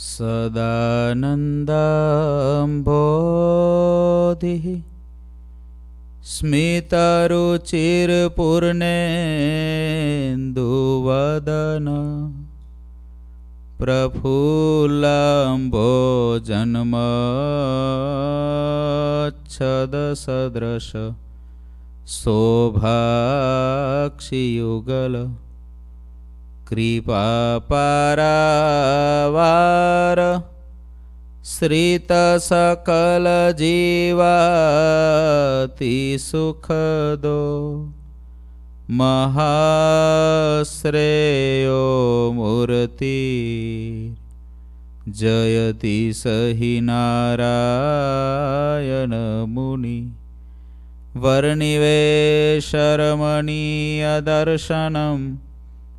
सदानन्दाम्भोधिः स्मितरुचिरपूर्णेन्दुवदन प्रफुल्लाम्भो जन्मच्छदसदृश शोभाक्षियुगल कृपापरावार श्रितसकलजीवातिसुखदो सुखदो महाश्रेयो मूर्ति जयति स हि नारायणमुनि वर्णिवेशरमणीयदर्शनम्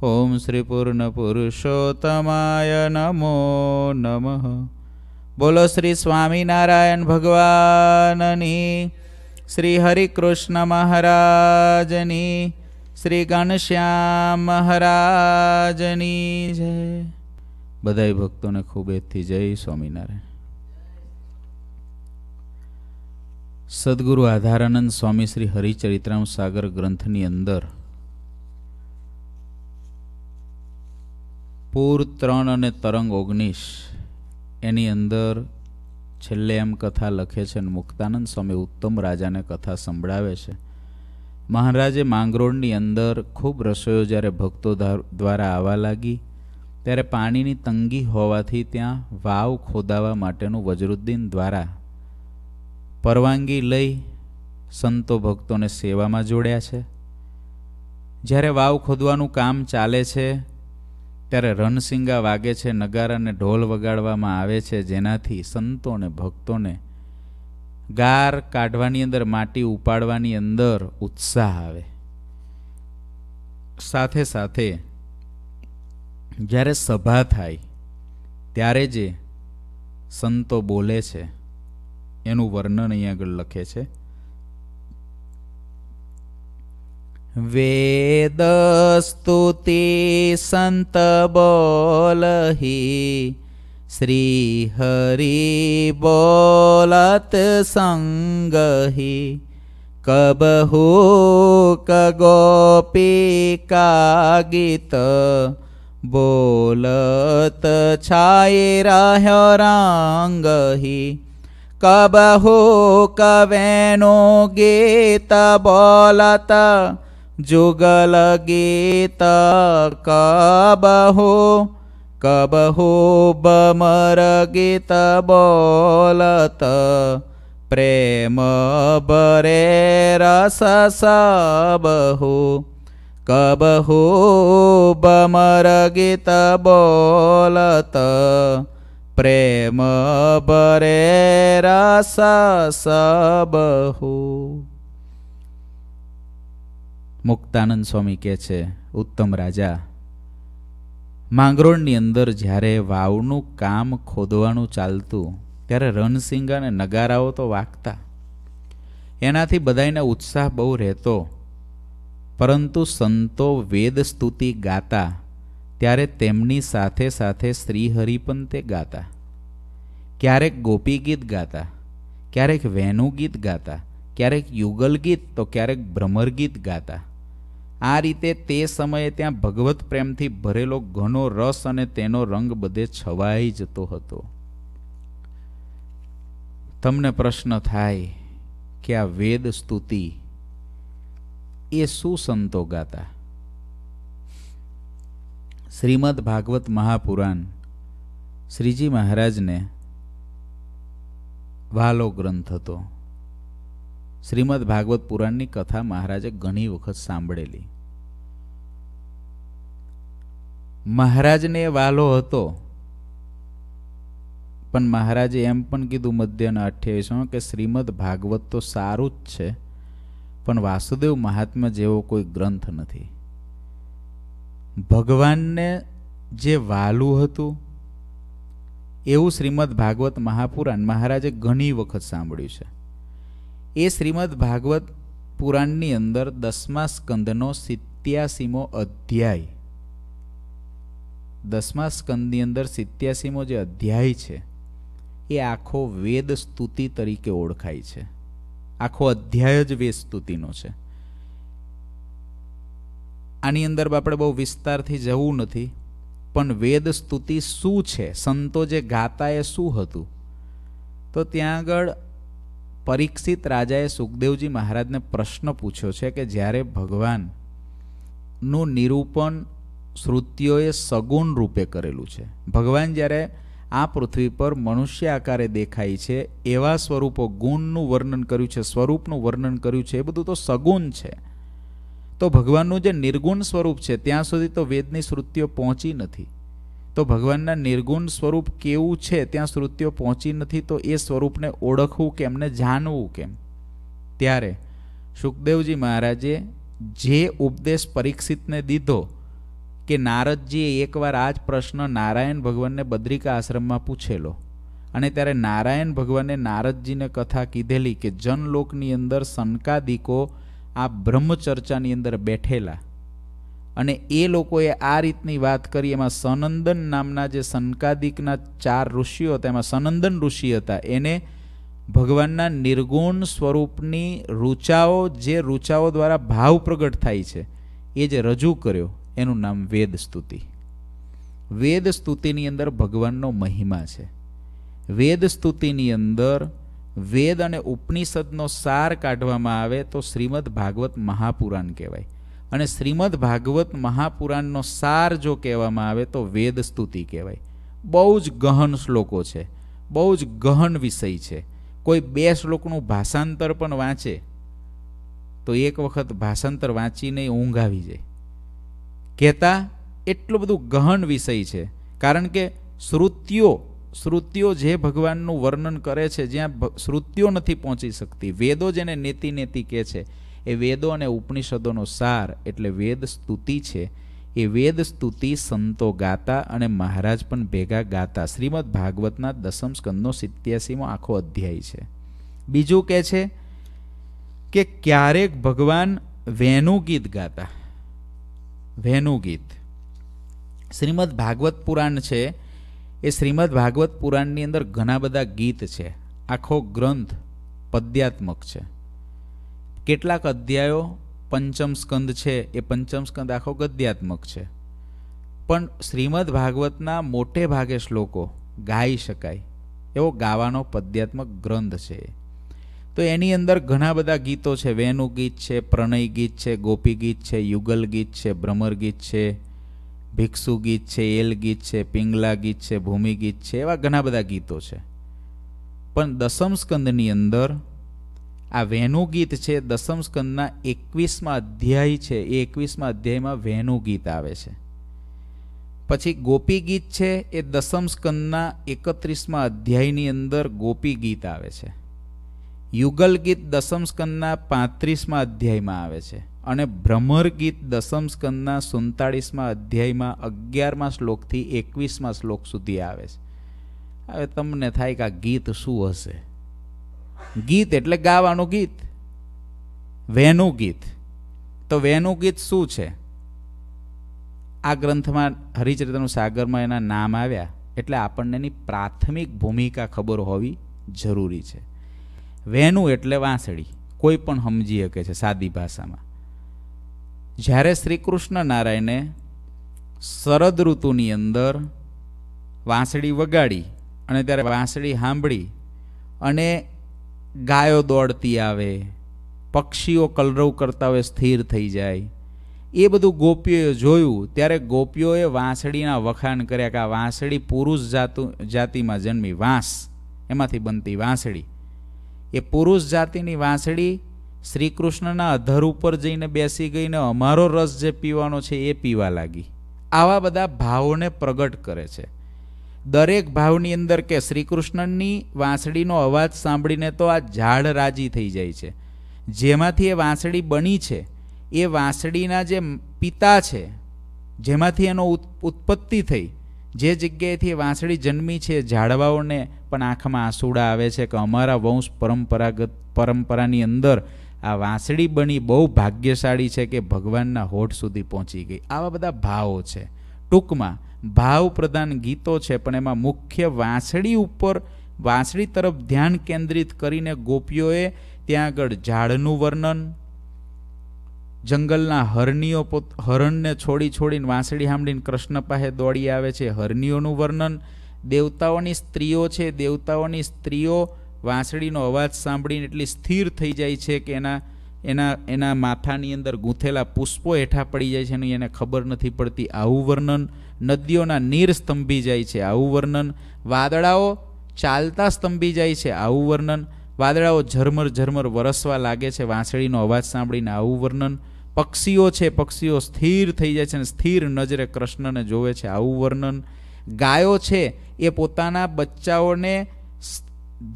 ઓમ શ્રી પૂર્ણ પુરુષોત્તમાય નમો નમઃ બોલો શ્રી સ્વામિનારાયણ ભગવાનની શ્રી હરિકૃષ્ણ મહારાજની શ્રી ગણશ્યામ મહારાજની જય બધા ભક્તોને ખૂબ એથી જય સ્વામિનારાયણ સદગુરુ આધારાનંદ સ્વામી શ્રી હરિચરિત્રામ સાગર ગ્રંથની અંદર પૂર ત્રણ અને તરંગ ઓગણીસ એની અંદર છેલ્લે એમ કથા લખે છે અને મુક્તાનંદ સ્વામી ઉત્તમ રાજાને કથા સંભળાવે છે મહારાજે માંગરોળની અંદર ખૂબ રસોઈઓ જ્યારે ભક્તો દ્વારા આવવા લાગી ત્યારે પાણીની તંગી હોવાથી ત્યાં વાવ ખોદાવા માટેનું વજરુદ્દીન દ્વારા પરવાનગી લઈ સંતો ભક્તોને સેવામાં જોડ્યા છે જ્યારે વાવ ખોદવાનું કામ ચાલે છે ત્યારે રણસિંગા વાગે છે નગારાને ઢોલ વગાડવામાં આવે છે જેનાથી સંતોને ભક્તોને ગાર કાઢવાની અંદર માટી ઉપાડવાની અંદર ઉત્સાહ આવે સાથે સાથે જ્યારે સભા થાય ત્યારે જે સંતો બોલે છે એનું વર્ણન અહીં આગળ લખે છે વેદસ્તુતિ સંત બોલહી શ્રી હરિ બોલત સંગહી કબહુ કગોપી કાગીત બોલત છાય રહ્યો રંગહી કબહુ કવેનો ગીત બોલત जुगल गीत कबहो कबहो बमर गीत बोलत प्रेम बरे रस सबहो कबहो बमर गीत बोलत प्रेम बरे रस सबहो મુક્તાનંદ સ્વામી કહે છે ઉત્તમ રાજા માંગરોળની અંદર જ્યારે વાવનું કામ ખોદવાનું ચાલતું ત્યારે રણસિંગા અને નગારાઓ તો વાગતા એનાથી બધાને ઉત્સાહ બહુ રહેતો પરંતુ સંતો વેદ સ્તુતિ ગાતા ત્યારે તેમની સાથે સાથે શ્રીહરિ પણ તે ગાતા ક્યારેક ગોપી ગીત ગાતા ક્યારેક વહેનું ગીત ગાતા ક્યારેક યુગલ ગીત તો ક્યારેક ભ્રમર ગીત ગાતા આ રીતે તે સમયે ત્યાં ભગવત પ્રેમથી ભરેલો ઘણો રસ અને તેનો રંગ બધે છવાઈ જતો હતો તમને પ્રશ્ન થાય કે આ વેદ સ્તુતિ એ શું સંતો ગાતા શ્રીમદ ભાગવત મહાપુરાણ શ્રીજી મહારાજને વાલો ગ્રંથ હતો શ્રીમદ ભાગવત પુરાણની કથા મહારાજે ઘણી વખત સાંભળેલી મહારાજને વાલો હતો પણ મહારાજે એમ પણ કીધું મધ્યના અઠ્યાવીસમાં કે શ્રીમદ ભાગવત તો સારું જ છે પણ વાસુદેવ મહાત્મા જેવો કોઈ ગ્રંથ નથી ભગવાનને જે વાલું હતું એવું શ્રીમદ ભાગવત મહાપુરાણ મહારાજે ઘણી વખત સાંભળ્યું છે એ શ્રીમદ ભાગવત પુરાણની અંદર દસમા સ્કંદનો સિત્યાસીમો અધ્યાય દસમા સ્કંદની અંદર સિત્યાસીમો જે અધ્યાય છે એ આખો વેદ સ્તુતિ તરીકે ઓળખાય છે આખો અધ્યાય જ વેદ સ્તુતિનો છે આની અંદર આપણે બહુ વિસ્તારથી જવું નથી પણ વેદ સ્તુતિ શું છે સંતો જે ગાતા એ શું હતું તો ત્યાં આગળ પરીક્ષિત રાજાએ સુખદેવજી મહારાજને પ્રશ્ન પૂછ્યો છે કે જ્યારે ભગવાનનું નિરૂપણ શ્રુતિઓએ સગુણ રૂપે કરેલું છે ભગવાન જ્યારે આ પૃથ્વી પર મનુષ્ય આકારે દેખાય છે એવા સ્વરૂપો ગુણનું વર્ણન કર્યું છે સ્વરૂપનું વર્ણન કર્યું છે એ બધું તો સગુણ છે તો ભગવાનનું જે નિર્ગુણ સ્વરૂપ છે ત્યાં સુધી તો વેદની શ્રુતિઓ પહોંચી નથી તો ભગવાનના નિર્ગુણ સ્વરૂપ કેવું છે ત્યાં શ્રુતિઓ પહોંચી નથી તો એ સ્વરૂપને ઓળખવું કે એમને જાણવું કેમ ત્યારે સુખદેવજી મહારાજે જે ઉપદેશ પરીક્ષિતને દીધો કે નારદજીએ એકવાર આ જ પ્રશ્ન નારાયણ ભગવાનને બદ્રિકા આશ્રમમાં પૂછેલો અને ત્યારે નારાયણ ભગવાને નારદજીને કથા કીધેલી કે જનલોકની અંદર સંકાદિકો આ બ્રહ્મચર્ચાની અંદર બેઠેલા અને એ લોકોએ આ રીતની વાત કરી એમાં સનંદન નામના જે સંકાદિકના ચાર ઋષિઓ હતા એમાં સનંદન ઋષિ હતા એને ભગવાનના નિર્ગુણ સ્વરૂપની રૂચાઓ જે રૂચાઓ દ્વારા ભાવ પ્રગટ થાય છે એ જે રજૂ કર્યો એનું નામ વેદ સ્તુતિ વેદ સ્તુતિની અંદર ભગવાનનો મહિમા છે વેદ સ્તુતિની અંદર વેદ અને ઉપનિષદનો સાર કાઢવામાં આવે તો શ્રીમદ ભાગવત મહાપુરાણ કહેવાય અને શ્રીમદ ભાગવત મહાપુરાણનો સાર જો કહેવામાં આવે તો વેદ સ્તુતિ કહેવાય બહુ જ ગહન શ્લોકો છે બહુ જ ગહન વિષય છે કોઈ બે શ્લોકનું ભાષાંતર પણ વાંચે તો એક વખત ભાષાંતર વાંચીને ઊંઘ આવી જાય કહેતા એટલું બધું ગહન વિષય છે કારણ કે શ્રુતિઓ શ્રુતિઓ જે ભગવાનનું વર્ણન કરે છે જ્યાં શ્રુતિઓ નથી પહોંચી શકતી વેદો જેને નેતિ નેતિ કહે છે એ વેદો અને ઉપનિષદોનો સાર એટલે વેદ સ્તુતિ છે એ વેદ સ્તુતિ સંતો ગાતા અને મહારાજ પણ ભેગા ગાતા શ્રીમદ ભાગવતના દસમ સ્કંદનો સિત્યાસીમો આખો અધ્યાય છે બીજું કહે છે કે ક્યારેક ભગવાન વેનું ગીત ગાતા વેનું ગીત શ્રીમદ ભાગવત પુરાણ છે એ શ્રીમદ ભાગવત પુરાણની અંદર ઘણા બધા ગીત છે આખો ગ્રંથ પદ્યાત્મક છે કેટલાક અધ્યાયો પંચમ સ્કંદ છે એ પંચમ સ્કંદ આખો ગદ્યાત્મક છે પણ શ્રીમદ ભાગવતના મોટે ભાગે શ્લોકો ગાઈ શકાય એવો ગાવાનો પદ્યાત્મક ગ્રંથ છે તો એની અંદર ઘણા બધા ગીતો છે વેનું ગીત છે પ્રણય ગીત છે ગોપી ગીત છે યુગલ ગીત છે ભ્રમર ગીત છે ભિક્ષુ ગીત છે એલ ગીત છે પિંગલા ગીત છે ભૂમિ ગીત છે એવા ઘણા બધા ગીતો છે પણ દસમ સ્કંદની અંદર આ વહેનું ગીત છે દસમ સ્કંદના એકવીસમાં અધ્યાય છે એ એકવીસમાં અધ્યાયમાં વહેનું ગીત આવે છે પછી ગોપી ગીત છે એ દસમ સ્કંદના એકત્રીસમાં અધ્યાયની અંદર ગોપી ગીત આવે છે યુગલ ગીત દસમ સ્કંદના પાંત્રીસમાં અધ્યાયમાં આવે છે અને ભ્રમર ગીત દસમ સ્કંદના સુડતાળીસમાં અધ્યાયમાં અગિયારમાં શ્લોકથી એકવીસમાં શ્લોક સુધી આવે છે હવે તમને થાય કે આ ગીત શું હશે ગીત એટલે ગાવાનું ગીત વહેનું ગીત તો વહેનું ગીત શું છે આ ગ્રંથમાં હરિચરિત્રનું સાગરમાં એના નામ આવ્યા એટલે આપણને એની પ્રાથમિક ભૂમિકા ખબર હોવી જરૂરી છે વહેનું એટલે વાંસળી કોઈ પણ સમજી શકે છે સાદી ભાષામાં જ્યારે શ્રી કૃષ્ણ નારાયણે શરદ ઋતુની અંદર વાંસળી વગાડી અને ત્યારે વાંસળી સાંભળી અને ગાયો દોડતી આવે પક્ષીઓ કલરવ કરતા હોય સ્થિર થઈ જાય એ બધું ગોપીઓએ જોયું ત્યારે ગોપીઓએ વાંસળીના વખાણ કર્યા કે આ વાંસળી પુરુષ જાતુ જાતિમાં જન્મી વાંસ એમાંથી બનતી વાંસળી એ પુરુષ જાતિની વાંસળી શ્રી કૃષ્ણના અધર ઉપર જઈને બેસી ગઈને અમારો રસ જે પીવાનો છે એ પીવા લાગી આવા બધા ભાવોને પ્રગટ કરે છે દરેક ભાવની અંદર કે શ્રી કૃષ્ણની વાંસળીનો અવાજ સાંભળીને તો આ ઝાડ રાજી થઈ જાય છે જેમાંથી એ વાંસળી બની છે એ વાંસળીના જે પિતા છે જેમાંથી એનો ઉત્પત્તિ થઈ જે જગ્યાએથી વાંસળી જન્મી છે ઝાડવાઓને પણ આંખમાં આંસુડા આવે છે કે અમારા વંશ પરંપરાગત પરંપરાની અંદર આ વાંસળી બની બહુ ભાગ્યશાળી છે કે ભગવાનના હોઠ સુધી પહોંચી ગઈ આવા બધા ભાવો છે ટૂંકમાં ભાવ પ્રધાન ગીતો છે પણ એમાં મુખ્ય વાંસળી ઉપર વાંસળી તરફ ધ્યાન કેન્દ્રિત કરીને ગોપીઓએ ત્યાં આગળ ઝાડનું વર્ણન જંગલના હરણીઓ પોત હરણને છોડી છોડીને વાંસળી સાંભળીને કૃષ્ણ પાસે દોડી આવે છે હરણીઓનું વર્ણન દેવતાઓની સ્ત્રીઓ છે દેવતાઓની સ્ત્રીઓ વાંસળીનો અવાજ સાંભળીને એટલી સ્થિર થઈ જાય છે કે એના એના એના માથાની અંદર ગૂંથેલા પુષ્પો હેઠા પડી જાય છે એની એને ખબર નથી પડતી આવું વર્ણન નદીઓના નીર સ્તંભી જાય છે આવું વર્ણન વાદળાઓ ચાલતા સ્તંભી જાય છે આવું વર્ણન વાદળાઓ ઝરમર ઝરમર વરસવા લાગે છે વાંસળીનો અવાજ સાંભળીને આવું વર્ણન પક્ષીઓ છે પક્ષીઓ સ્થિર થઈ જાય છે અને સ્થિર નજરે કૃષ્ણને જોવે છે આવું વર્ણન ગાયો છે એ પોતાના બચ્ચાઓને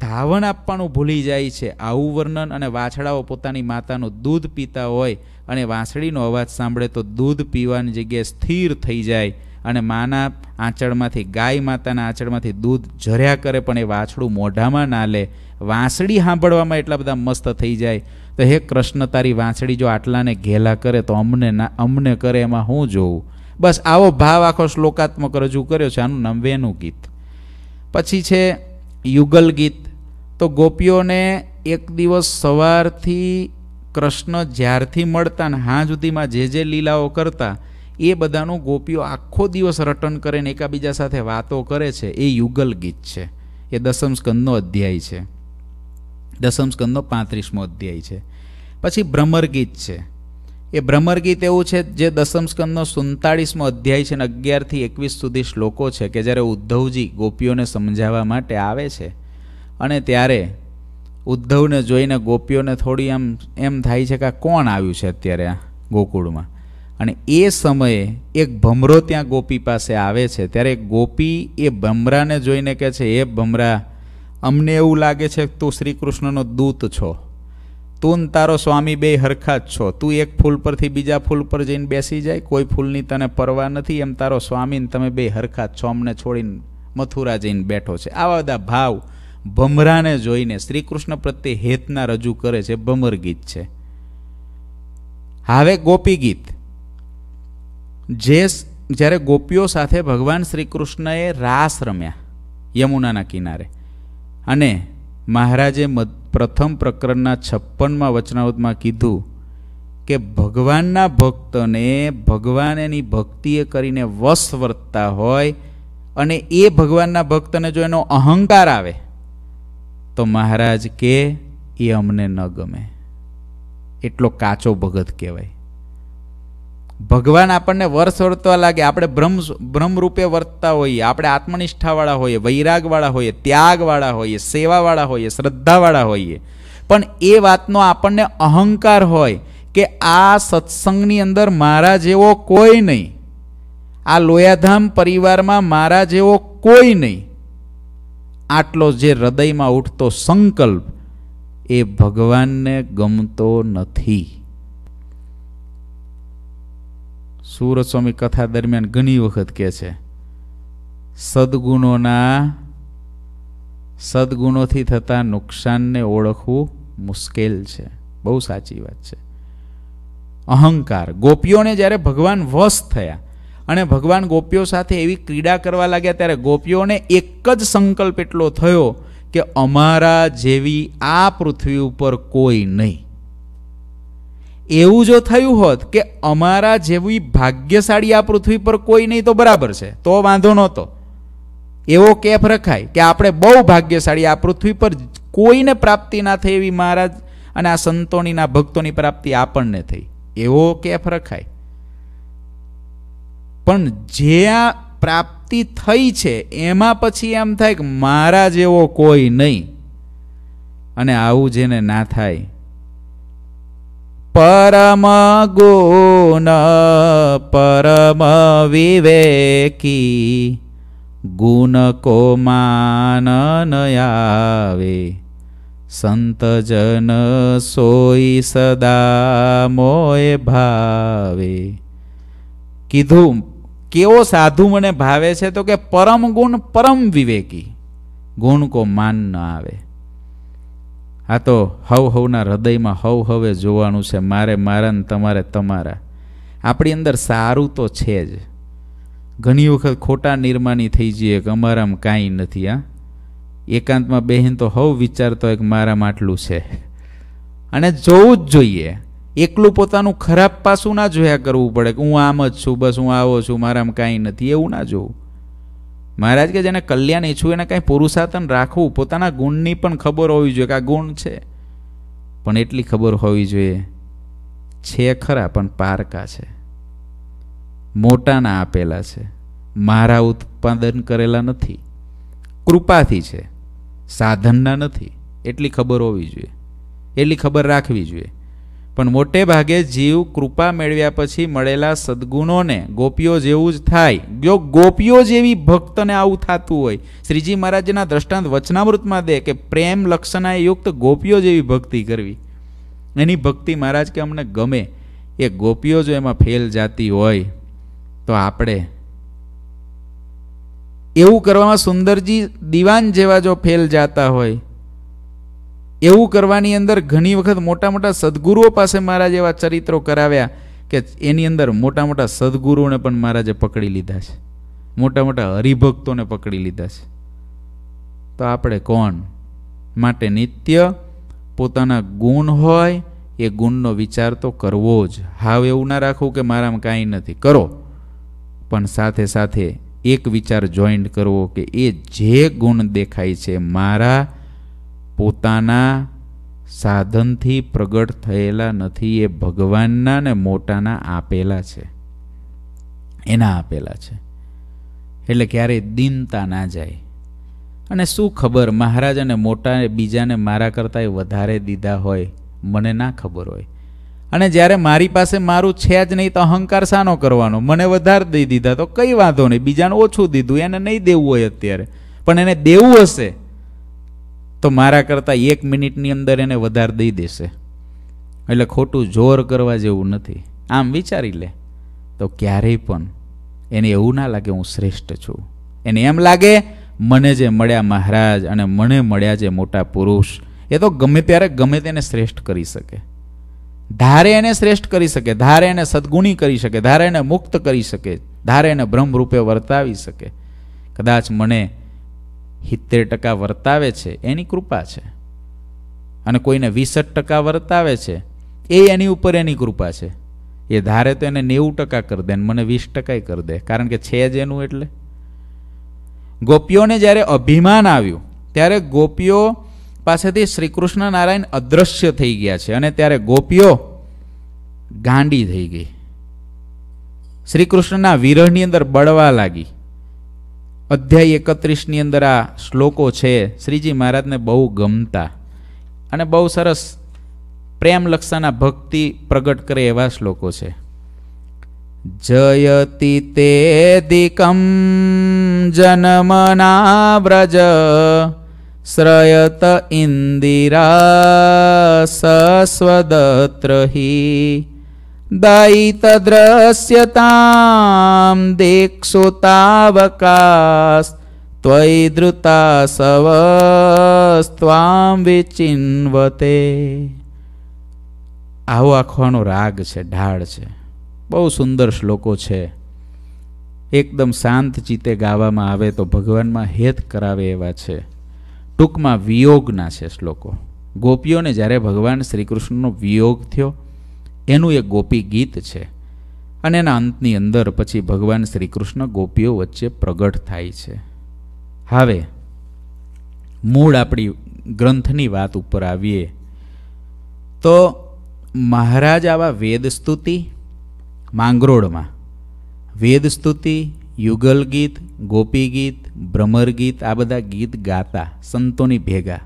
ધાવણ આપવાનું ભૂલી જાય છે આવું વર્ણન અને વાછડાઓ પોતાની માતાનું દૂધ પીતા હોય અને વાંસળીનો અવાજ સાંભળે તો દૂધ પીવાની જગ્યાએ સ્થિર થઈ જાય અને માના આંચળમાંથી ગાય માતાના આંચળમાંથી દૂધ ઝર્યા કરે પણ એ વાછડું મોઢામાં ના લે વાંસળી સાંભળવામાં એટલા બધા મસ્ત થઈ જાય તો હે કૃષ્ણ તારી વાંસળી જો આટલાને ઘેલા કરે તો અમને ના અમને કરે એમાં હું જોઉં બસ આવો ભાવ આખો શ્લોકાત્મક રજૂ કર્યો છે આનું નવેનું ગીત પછી છે યુગલ ગીત તો ગોપીઓને એક દિવસ સવારથી કૃષ્ણ જ્યારથી મળતા ને હા સુધીમાં જે જે લીલાઓ કરતા એ બધાનું ગોપીઓ આખો દિવસ રટન કરે ને એકાબીજા સાથે વાતો કરે છે એ યુગલ ગીત છે એ દસમ સ્કંદનો અધ્યાય છે દસમ સ્કંદનો પાંત્રીસમો અધ્યાય છે પછી ભ્રમર ગીત છે એ ભ્રમર ગીત એવું છે જે દસમ સ્કંદનો સુડતાળીસમો અધ્યાય છે અને અગિયારથી એકવીસ સુધી શ્લોકો છે કે જ્યારે ઉદ્ધવજી ગોપીઓને સમજાવવા માટે આવે છે અને ત્યારે ઉદ્ધવને જોઈને ગોપીઓને થોડી આમ એમ થાય છે કે કોણ આવ્યું છે અત્યારે આ ગોકુળમાં અને એ સમયે એક ભમરો ત્યાં ગોપી પાસે આવે છે ત્યારે ગોપી એ ભમરાને જોઈને કહે છે એ ભમરા અમને એવું લાગે છે કે તું શ્રી કૃષ્ણનો દૂત છો તું ને તારો સ્વામી બે હરખા જ છો તું એક ફૂલ પરથી બીજા ફૂલ પર જઈને બેસી જાય કોઈ ફૂલની તને પરવા નથી એમ તારો સ્વામીને તમે બે હરખા જ છો અમને છોડીને મથુરા જઈને બેઠો છે આવા બધા ભાવ ભમરાને જોઈને શ્રી કૃષ્ણ પ્રત્યે હેતના રજૂ કરે છે ભમર ગીત છે હવે ગોપી ગીત જે જ્યારે ગોપીઓ સાથે ભગવાન શ્રી કૃષ્ણએ રાસ રમ્યા યમુનાના કિનારે અને મહારાજે પ્રથમ પ્રકરણના છપ્પનમાં વચનાવતમાં કીધું કે ભગવાનના ભક્તને ભગવાન એની ભક્તિએ કરીને વશ વર્તતા હોય અને એ ભગવાનના ભક્તને જો એનો અહંકાર આવે તો મહારાજ કે એ અમને ન ગમે એટલો કાચો ભગત કહેવાય ભગવાન આપણને વર્ષ વર્તવા લાગે આપણે બ્રહ્મ બ્રહ્મરૂપે વર્તતા હોઈએ આપણે આત્મનિષ્ઠાવાળા હોઈએ વૈરાગવાળા હોઈએ ત્યાગવાળા હોઈએ સેવાવાળા હોઈએ શ્રદ્ધાવાળા હોઈએ પણ એ વાતનો આપણને અહંકાર હોય કે આ સત્સંગની અંદર મારા જેવો કોઈ નહીં આ લોયાધામ પરિવારમાં મારા જેવો કોઈ નહીં આટલો જે હૃદયમાં ઉઠતો સંકલ્પ એ ભગવાનને ગમતો નથી સુરત સ્વામી કથા દરમિયાન ઘણી વખત કહે છે સદગુણોના સદગુણોથી થતા નુકસાનને ઓળખવું મુશ્કેલ છે બહુ સાચી વાત છે અહંકાર ગોપીઓને જ્યારે ભગવાન વશ થયા અને ભગવાન ગોપીઓ સાથે એવી ક્રીડા કરવા લાગ્યા ત્યારે ગોપીઓને એક જ સંકલ્પ એટલો થયો કે અમારા જેવી આ પૃથ્વી ઉપર કોઈ નહીં એવું જો થયું હોત કે અમારા જેવી ભાગ્યશાળી આ પૃથ્વી પર કોઈ નહીં તો બરાબર છે તો વાંધો નહોતો એવો કેફ રખાય કે આપણે બહુ ભાગ્યશાળી આ પૃથ્વી પર કોઈને પ્રાપ્તિ ના થઈ એવી મહારાજ અને આ સંતોનીના ભક્તોની પ્રાપ્તિ આપણને થઈ એવો કેફ રખાય પણ જે આ પ્રાપ્તિ થઈ છે એમાં પછી એમ થાય કે મારા જેવો કોઈ નહીં અને આવું જેને ના થાય પરમ ગુન પરમ વિવેકી ગુણ કો માન આવે સંતજન સોઈ સદા મોય ભાવે કીધું કેવો સાધુ મને ભાવે છે તો કે પરમ ગુણ પરમ વિવેકી ગુણ કો માન ન આવે આ તો હવ હવના હૃદયમાં હવ હવે જોવાનું છે મારે મારા ને તમારે તમારા આપણી અંદર સારું તો છે જ ઘણી વખત ખોટા નિર્માની થઈ જઈએ કે અમારામાં કાંઈ નથી આ એકાંતમાં બહેન તો હવ વિચારતો હોય કે મારામાં આટલું છે અને જોવું જ જોઈએ એકલું પોતાનું ખરાબ પાસું ના જોયા કરવું પડે કે હું આમ જ છું બસ હું આવો છું મારામાં કાંઈ નથી એવું ના જોવું મહારાજ કે જેને કલ્યાણ ઈચ્છવું એને કાંઈ પુરુષાર્થન રાખવું પોતાના ગુણની પણ ખબર હોવી જોઈએ કે આ ગુણ છે પણ એટલી ખબર હોવી જોઈએ છે ખરા પણ પારકા છે મોટાના આપેલા છે મારા ઉત્પાદન કરેલા નથી કૃપાથી છે સાધનના નથી એટલી ખબર હોવી જોઈએ એટલી ખબર રાખવી જોઈએ પણ મોટે ભાગે જીવ કૃપા મેળવ્યા પછી મળેલા સદગુણોને ગોપીઓ જેવું જ થાય જો ગોપીઓ જેવી ભક્તને આવું થતું હોય શ્રીજી મહારાજના દ્રષ્ટાંત વચનામૃતમાં દે કે પ્રેમ લક્ષણા યુક્ત ગોપીઓ જેવી ભક્તિ કરવી એની ભક્તિ મહારાજ કે અમને ગમે એ ગોપીઓ જો એમાં ફેલ જાતી હોય તો આપણે એવું કરવામાં સુંદરજી દિવાન જેવા જો ફેલ જાતા હોય એવું કરવાની અંદર ઘણી વખત મોટા મોટા સદગુરુઓ પાસે મારા જેવા ચરિત્રો કરાવ્યા કે એની અંદર મોટા મોટા સદગુરુઓને પણ મહારાજે પકડી લીધા છે મોટા મોટા હરિભક્તોને પકડી લીધા છે તો આપણે કોણ માટે નિત્ય પોતાના ગુણ હોય એ ગુણનો વિચાર તો કરવો જ હાવ એવું ના રાખવું કે મારામાં કાંઈ નથી કરો પણ સાથે સાથે એક વિચાર જોઈન્ટ કરવો કે એ જે ગુણ દેખાય છે મારા પોતાના સાધનથી પ્રગટ થયેલા નથી એ ભગવાનના ને મોટાના આપેલા છે એના આપેલા છે એટલે ક્યારેય દિનતા ના જાય અને શું ખબર મહારાજ અને મોટા બીજાને મારા કરતાં વધારે દીધા હોય મને ના ખબર હોય અને જ્યારે મારી પાસે મારું છે જ નહીં તો અહંકાર શાનો કરવાનો મને વધારે દઈ દીધા તો કંઈ વાંધો નહીં બીજાને ઓછું દીધું એને નહીં દેવું હોય અત્યારે પણ એને દેવું હશે તો મારા કરતાં એક મિનિટની અંદર એને વધારે દઈ દેશે એટલે ખોટું જોર કરવા જેવું નથી આમ વિચારી લે તો ક્યારેય પણ એને એવું ના લાગે હું શ્રેષ્ઠ છું એને એમ લાગે મને જે મળ્યા મહારાજ અને મને મળ્યા જે મોટા પુરુષ એ તો ગમે ત્યારે ગમે તેને શ્રેષ્ઠ કરી શકે ધારે એને શ્રેષ્ઠ કરી શકે ધારે એને સદગુણી કરી શકે ધારે એને મુક્ત કરી શકે ધારે એને બ્રહ્મરૂપે વર્તાવી શકે કદાચ મને સિત્તેર ટકા વર્તાવે છે એની કૃપા છે અને કોઈને વીસઠ ટકા વર્તાવે છે એ એની ઉપર એની કૃપા છે એ ધારે તો એને નેવું ટકા કરી દે મને વીસ ટકાય કરી દે કારણ કે છે જ એનું એટલે ગોપીઓને જ્યારે અભિમાન આવ્યું ત્યારે ગોપીઓ પાસેથી શ્રીકૃષ્ણ નારાયણ અદૃશ્ય થઈ ગયા છે અને ત્યારે ગોપીઓ ગાંડી થઈ ગઈ શ્રીકૃષ્ણના વિરહની અંદર બળવા લાગી અધ્યાય એકત્રીસની અંદર આ શ્લોકો છે શ્રીજી મહારાજને બહુ ગમતા અને બહુ સરસ પ્રેમ ભક્તિ પ્રગટ કરે એવા શ્લોકો છે જયતિ તે દિકમ જનમના વ્રજ શ્રયત ઇન્દિરા સસ્વદત્ર હી दयितद्रश्यतां दिक्षुतावकास्त्वयि ધૃતાસવસ્ત્વામ વિચિન્વતે આવો આખવાનો રાગ છે ઢાળ છે બહુ સુંદર શ્લોકો છે એકદમ શાંત ચિત્તે ગાવામાં આવે તો ભગવાનમાં હેત કરાવે એવા છે ટૂંકમાં વિયોગના છે શ્લોકો ગોપીઓને જ્યારે ભગવાન શ્રીકૃષ્ણનો વિયોગ થયો એનું એક ગોપી ગીત છે અને એના અંતની અંદર પછી ભગવાન શ્રી કૃષ્ણ ગોપીઓ વચ્ચે પ્રગટ થાય છે હવે મૂળ આપણી ગ્રંથની વાત ઉપર આવીએ તો મહારાજ આવા વેદ સ્તુતિ માંગરોળમાં વેદ સ્તુતિ યુગલ ગીત ગોપી ગીત ભ્રમર ગીત આ બધા ગીત ગાતા સંતોની ભેગા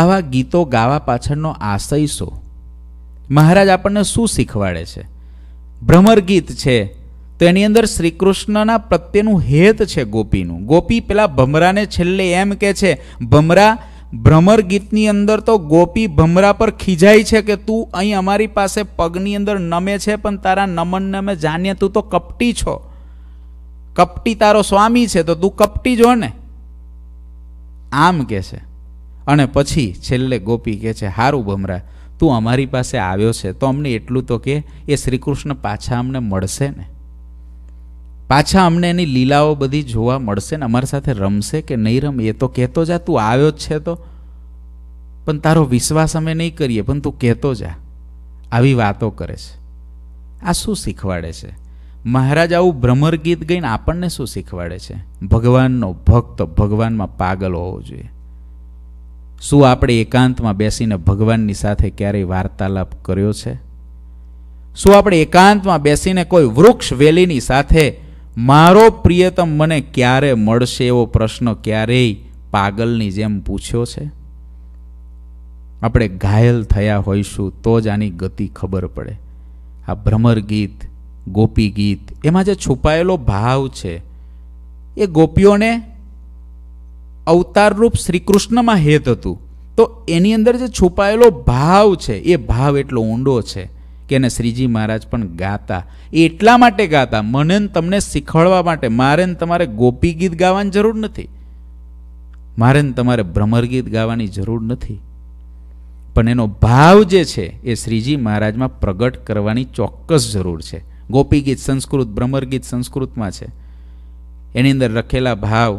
આવા ગીતો ગાવા પાછળનો આશય શું મહારાજ આપણને શું શીખવાડે છે ભ્રમર ગીત છે તો એની અંદર શ્રી કૃષ્ણના પ્રત્યેનું હેત છે ગોપીનું ગોપી પેલા ભમરાને છેલ્લે એમ કે છે ભમરા ભ્રમર ગીતની અંદર તો ગોપી ભમરા પર ખીજાય છે કે તું અહીં અમારી પાસે પગની અંદર નમે છે પણ તારા નમનને અમે જાણીએ તું તો કપટી છો કપટી તારો સ્વામી છે તો તું કપટી જો ને આમ કે છે અને પછી છેલ્લે ગોપી કહે છે હારું ભમરા તું અમારી પાસે આવ્યો છે તો અમને એટલું તો કે એ શ્રી કૃષ્ણ પાછા અમને મળશે ને પાછા અમને એની લીલાઓ બધી જોવા મળશે ને અમારી સાથે રમશે કે નહીં રમે એ તો કહેતો જા તું આવ્યો જ છે તો પણ તારો વિશ્વાસ અમે નહીં કરીએ પણ તું કહેતો જા આવી વાતો કરે છે આ શું શીખવાડે છે મહારાજ આવું ભ્રમર ગીત ગઈને આપણને શું શીખવાડે છે ભગવાનનો ભક્ત ભગવાનમાં પાગલ હોવો જોઈએ શું આપણે એકાંતમાં બેસીને ભગવાનની સાથે ક્યારેય વાર્તાલાપ કર્યો છે શું આપણે એકાંતમાં બેસીને કોઈ વૃક્ષ વેલીની સાથે મારો પ્રિયતમ મને ક્યારે મળશે એવો પ્રશ્ન ક્યારેય પાગલની જેમ પૂછ્યો છે આપણે ઘાયલ થયા હોઈશું તો જ આની ગતિ ખબર પડે આ ભ્રમર ગીત ગોપી ગીત એમાં જે છુપાયેલો ભાવ છે એ ગોપીઓને અવતારરૂપ શ્રીકૃષ્ણમાં હેત હતું તો એની અંદર જે છુપાયેલો ભાવ છે એ ભાવ એટલો ઊંડો છે કે એને શ્રીજી મહારાજ પણ ગાતા એ એટલા માટે ગાતા મને તમને શીખવાડવા માટે મારે તમારે ગોપી ગીત ગાવાની જરૂર નથી મારે તમારે ભ્રમર ગીત ગાવાની જરૂર નથી પણ એનો ભાવ જે છે એ શ્રીજી મહારાજમાં પ્રગટ કરવાની ચોક્કસ જરૂર છે ગોપી ગીત સંસ્કૃત ભ્રમર ગીત સંસ્કૃતમાં છે એની અંદર રખેલા ભાવ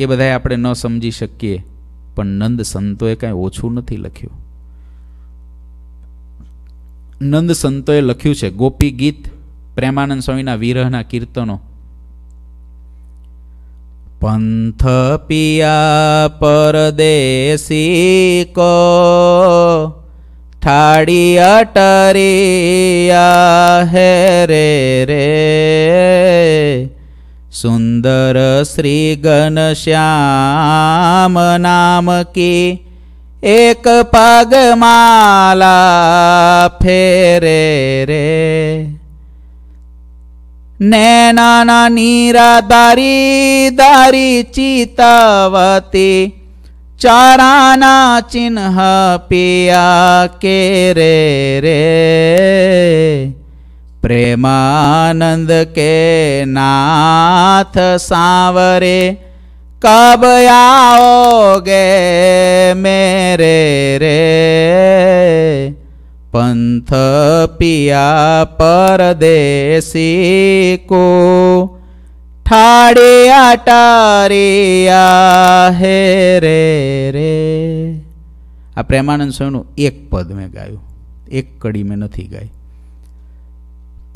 એ બધાએ આપણે ન સમજી શકીએ પણ નંદ સંતોએ કાંઈ ઓછું નથી લખ્યું નંદ સંતોએ લખ્યું છે ગોપી ગીત પ્રેમાનંદ સ્વામીના વિરહના કીર્તનો પંથ પિયા પરદેશી કો ठाड़ी अटरिया है रे रे સુંદર શ્રી ઘનશ્યામ નામ કે એક પગમાલા ફેરે રે નैना નીરાધારી દારી ચિતાવતી ચારાના ચિહ્ન પિયા કે રે રે प्रेमानंद के नाथ सांवरे कब आओगे मेरे रे पंथ पिया परदेसी को ठाड़िया टारिया हे रे रे આ પ્રેમાનંદ સ્વામીનું એક પદ મેં ગાયું એક કડી મેં નથી ગાઈ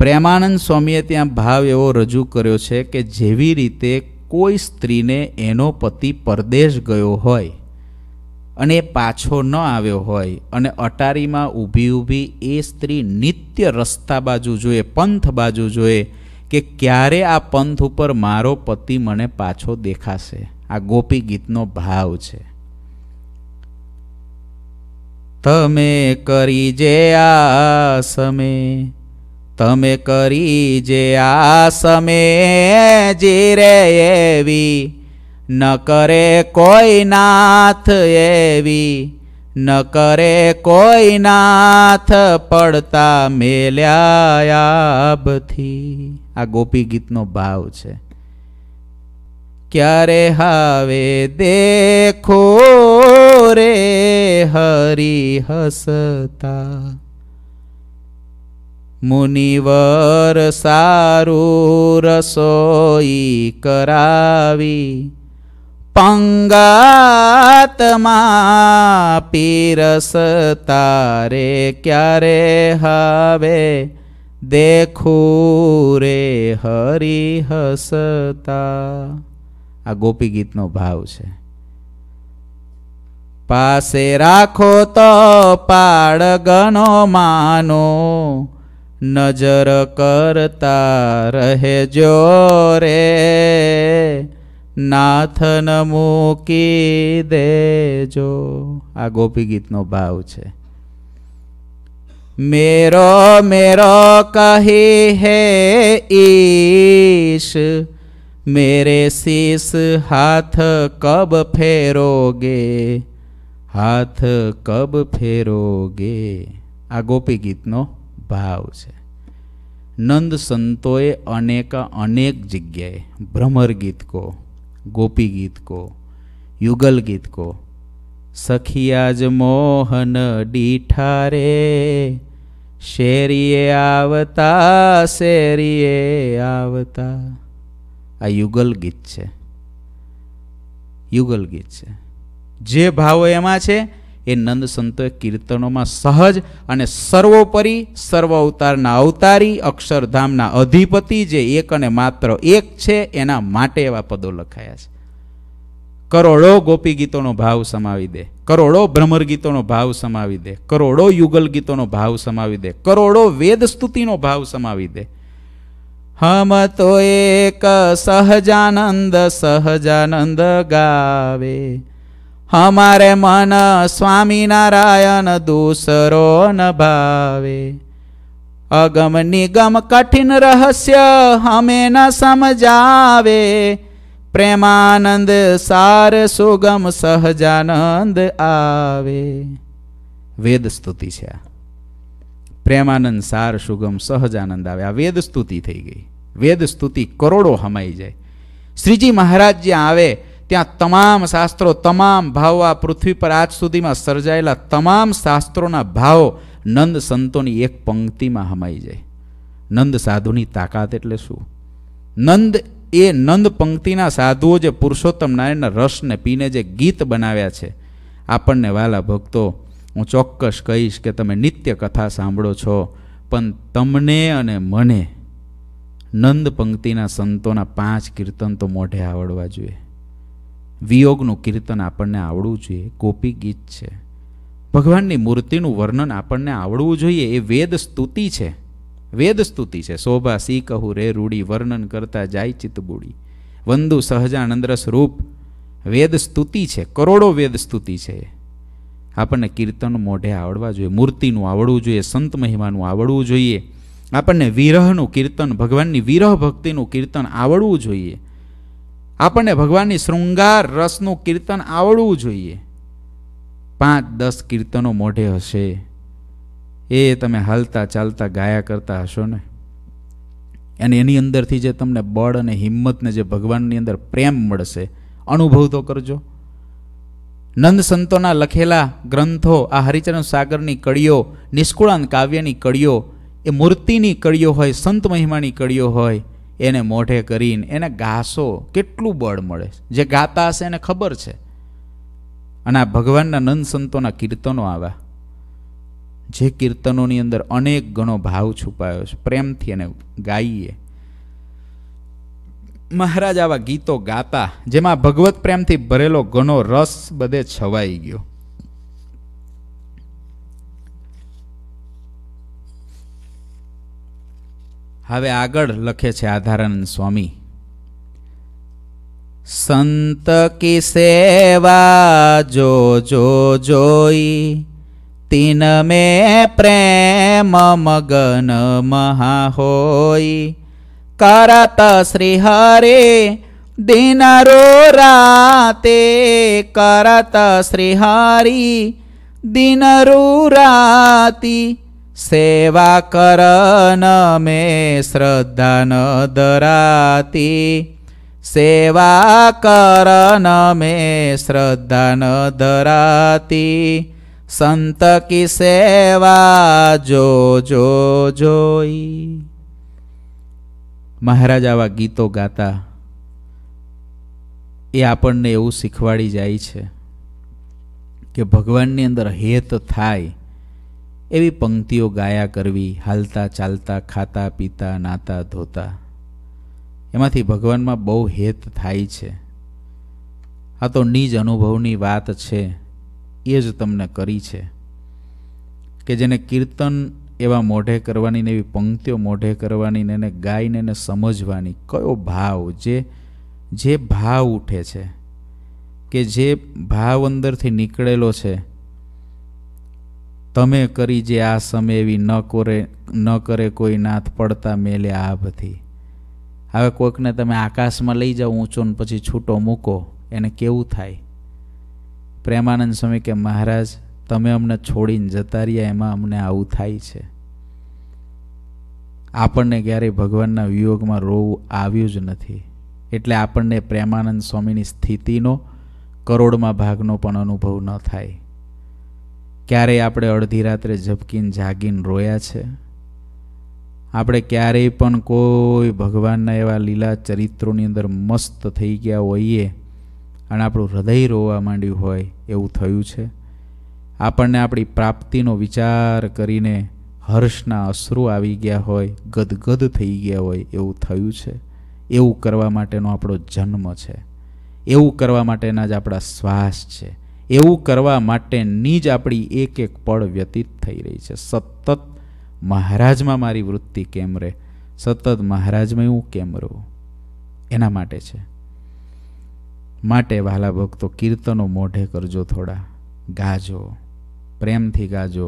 પ્રેમાનંદ સ્વામીએ ત્યાં ભાવ એવો રજૂ કર્યો છે કે જેવી રીતે કોઈ સ્ત્રીને એનો પતિ પરદેશ ગયો હોય અને પાછો ન આવ્યો હોય અને અટારીમાં ઊભી ઊભી એ સ્ત્રી નિત્ય રસ્તા બાજુ જોઈએ પંથ બાજુ જોઈએ કે ક્યારે આ પંથ ઉપર મારો પતિ મને પાછો દેખાશે આ ગોપી ગીતનો ભાવ છે તમે કરી જે આ સમે તમે કરી જે આ સમે જીરે એવી ન કરે કોઈ નાથ એવી ન કરે કોઈ નાથ પડતા મેલ્યાયાબથી આ ગોપી ગીતનો ભાવ છે ક્યારે હવે દેખો રે હરી હસતા મુનિવર સારું રસોઈ કરાવી પંગાતમાં પીરસ તારે ક્યારે હવે દેખું રે હરી હસતા આ ગોપી ગીતનો ભાવ છે પાસે રાખો તો પાડગનો માનો નજર કરતા રહેજો રે નાથન મૂકી દેજો આ ગોપી ગીતનો ભાવ છે મેરો મેરો કહી હે ઈશ મેરે शीस હાથ કબ ફેરોગે હાથ કબ ફેરોગે આ ગોપી ગીતનો ભાવ છે નંદ સંતોએ અનેક અનેક જગ્યાએ ભ્રમર ગીત કો ગોપી ગીત કો યુગલ ગીત કો સખિયાજ મોહન ડીઠા રે શેરીએ આવતા શેરીએ આવતા આ યુગલ ગીત છે યુગલ ગીત છે જે ભાવો એમાં છે એ નંદ સંતોએ કીર્તનોમાં સહજ અને સર્વોપરી સર્વ અવતારના અવતારી અક્ષરધામના અધિપતિ જે એક અને માત્ર એક છે એના માટે એવા પદો લખાયા છે કરોડો ગોપી ગીતોનો ભાવ સમાવી દે કરોડો ભ્રમર ગીતોનો ભાવ સમાવી દે કરોડો યુગલ ગીતોનો ભાવ સમાવી દે કરોડો વેદ સ્તુતિનો ભાવ સમાવી દે હમ તો એક સહજાનંદ સહજાનંદ ગાવે हमारे મન स्वामी नारायण ન ભાવે અગમ નિગમ કઠિન રહસ્ય હમે ન સમજાવે પ્રેમાનંદ સાર સુગમ સહજાનંદ આવે आवे વેદ સ્તુતિ છે આ પ્રેમાનંદ સાર સુગમ સહજાનંદ આવે આ વેદ સ્તુતિ થઈ ગઈ વેદ સ્તુતિ કરોડો હમાઈ જાય શ્રીજી મહારાજ જ્યાં આવે ત્યાં તમામ શાસ્ત્રો તમામ ભાવો આ પૃથ્વી પર આજ સુધીમાં સર્જાયેલા તમામ શાસ્ત્રોના ભાવો નંદ સંતોની એક પંક્તિમાં હમાઈ જાય નંદ સાધુની તાકાત એટલે શું નંદ એ નંદ પંક્તિના સાધુઓ જે પુરુષોત્તમ નારાયણના રસને પીને જે ગીત બનાવ્યા છે આપણને વાલા ભક્તો હું ચોક્કસ કહીશ કે તમે નિત્ય કથા સાંભળો છો પણ તમને અને મને નંદ પંક્તિના સંતોના પાંચ કીર્તન તો મોઢે આવડવા જોઈએ વિયોગનું કીર્તન આપણને આવડવું જોઈએ ગોપી ગીત છે ભગવાનની મૂર્તિનું વર્ણન આપણને આવડવું જોઈએ એ વેદ સ્તુતિ છે વેદ સ્તુતિ છે શોભા સી કહું રે રૂડી વર્ણન કરતા જાય ચિત્તબુડી વંદુ સહજાનંદરસ રૂપ વેદ સ્તુતિ છે કરોડો વેદ સ્તુતિ છે આપણને કીર્તન મોઢે આવડવા જોઈએ મૂર્તિનું આવડવું જોઈએ સંત મહિમાનું આવડવું જોઈએ આપણને વિરહનું કીર્તન ભગવાનની વિરહ ભક્તિનું કીર્તન આવડવું જોઈએ આપણને ભગવાનની શૃંગાર રસનું કીર્તન આવડવું જોઈએ પાંચ દસ કીર્તનો મોઢે હશે એ તમે હાલતા ચાલતા ગાયા કરતા હશો ને અને એની અંદરથી જે તમને બળ અને હિંમતને જે ભગવાનની અંદર પ્રેમ મળશે અનુભવ તો કરજો નંદ સંતોના લખેલા ગ્રંથો આ હરિચરણ સાગરની કડીઓ નિષ્કુળાંત કાવ્યની કડીઓ એ મૂર્તિની કડીઓ હોય સંત મહિમાની કડીઓ હોય એને મોઢે કરીને એને ઘાસો કેટલું બળ મળે જે ગાતા હશે એને ખબર છે અને આ ભગવાનના નંદ સંતોના કીર્તનો આવ્યા જે કીર્તનોની અંદર અનેક ગણો ભાવ છુપાયો છે પ્રેમથી એને ગાઈએ મહારાજ આવા ગીતો ગાતા જેમાં ભગવત પ્રેમથી ભરેલો ઘણો રસ બધે છવાઈ ગયો હવે આગળ લખે છે આધારાનંદ સ્વામી સંત કી સેવા જો જો જોઈ તિન મે પ્રેમ મગન મહા હોય કરત શ્રી હરે દિન રો રાતે કરત શ્રી હરી દિન રૂ રાતી સેવા કરન મેં શ્રદ્ધા ન ધરાતી સેવા કરન મેં શ્રદ્ધા ન ધરાતી સંત કી સેવા જો જો જોઈ મહારાજ આવા ગીતો ગાતા એ આપણને એવું શીખવાડી જાય છે કે ભગવાનની અંદર હેત થાય એવી પંક્તિઓ ગાયા કરવી હાલતા ચાલતા ખાતા પીતા નાતા ધોતા એમાંથી ભગવાનમાં બહુ હેત થાય છે આ તો નિજ અનુભવની વાત છે એ જ તમને કરી છે કે જેને કીર્તન એવા મોઢે કરવાની ને એવી પંક્તિઓ મોઢે કરવાની ને એને ગાઈને એને સમજવાની કયો ભાવ જે જે ભાવ ઉઠે છે કે જે ભાવ અંદરથી નીકળેલો છે તમે કરી જે આ સમય એવી ન કરે ન કરે કોઈ નાથ પડતા મેલે આ બધી હવે કોઈકને તમે આકાશમાં લઈ જાઓ ઊંચો ને પછી છૂટો મૂકો એને કેવું થાય પ્રેમાનંદ સ્વામી કે મહારાજ તમે અમને છોડીને જતા રહ્યા એમાં અમને આવું થાય છે આપણને ક્યારેય ભગવાનના વિયોગમાં રોવું આવ્યું જ નથી એટલે આપણને પ્રેમાનંદ સ્વામીની સ્થિતિનો કરોડમાં ભાગનો પણ અનુભવ ન થાય ક્યારેય આપણે અડધી રાત્રે ઝબકીને જાગીને રોયા છે આપણે ક્યારેય પણ કોઈ ભગવાનના એવા લીલા ચરિત્રોની અંદર મસ્ત થઈ ગયા હોઈએ અને આપણું હૃદય રોવા માંડ્યું હોય એવું થયું છે આપણને આપણી પ્રાપ્તિનો વિચાર કરીને હર્ષના અશ્રુ આવી ગયા હોય ગદગદ થઈ ગયા હોય એવું થયું છે એવું કરવા માટેનો આપણો જન્મ છે એવું કરવા માટેના જ આપણા શ્વાસ છે એવું કરવા માટેની જ આપણી એક એક પળ વ્યતીત થઈ રહી છે સતત મહારાજમાં મારી વૃત્તિ કેમ રહે સતત મહારાજમાં હું કેમ રહું એના માટે છે માટે વહાલા ભક્તો કીર્તનો મોઢે કરજો થોડા ગાજો પ્રેમથી ગાજો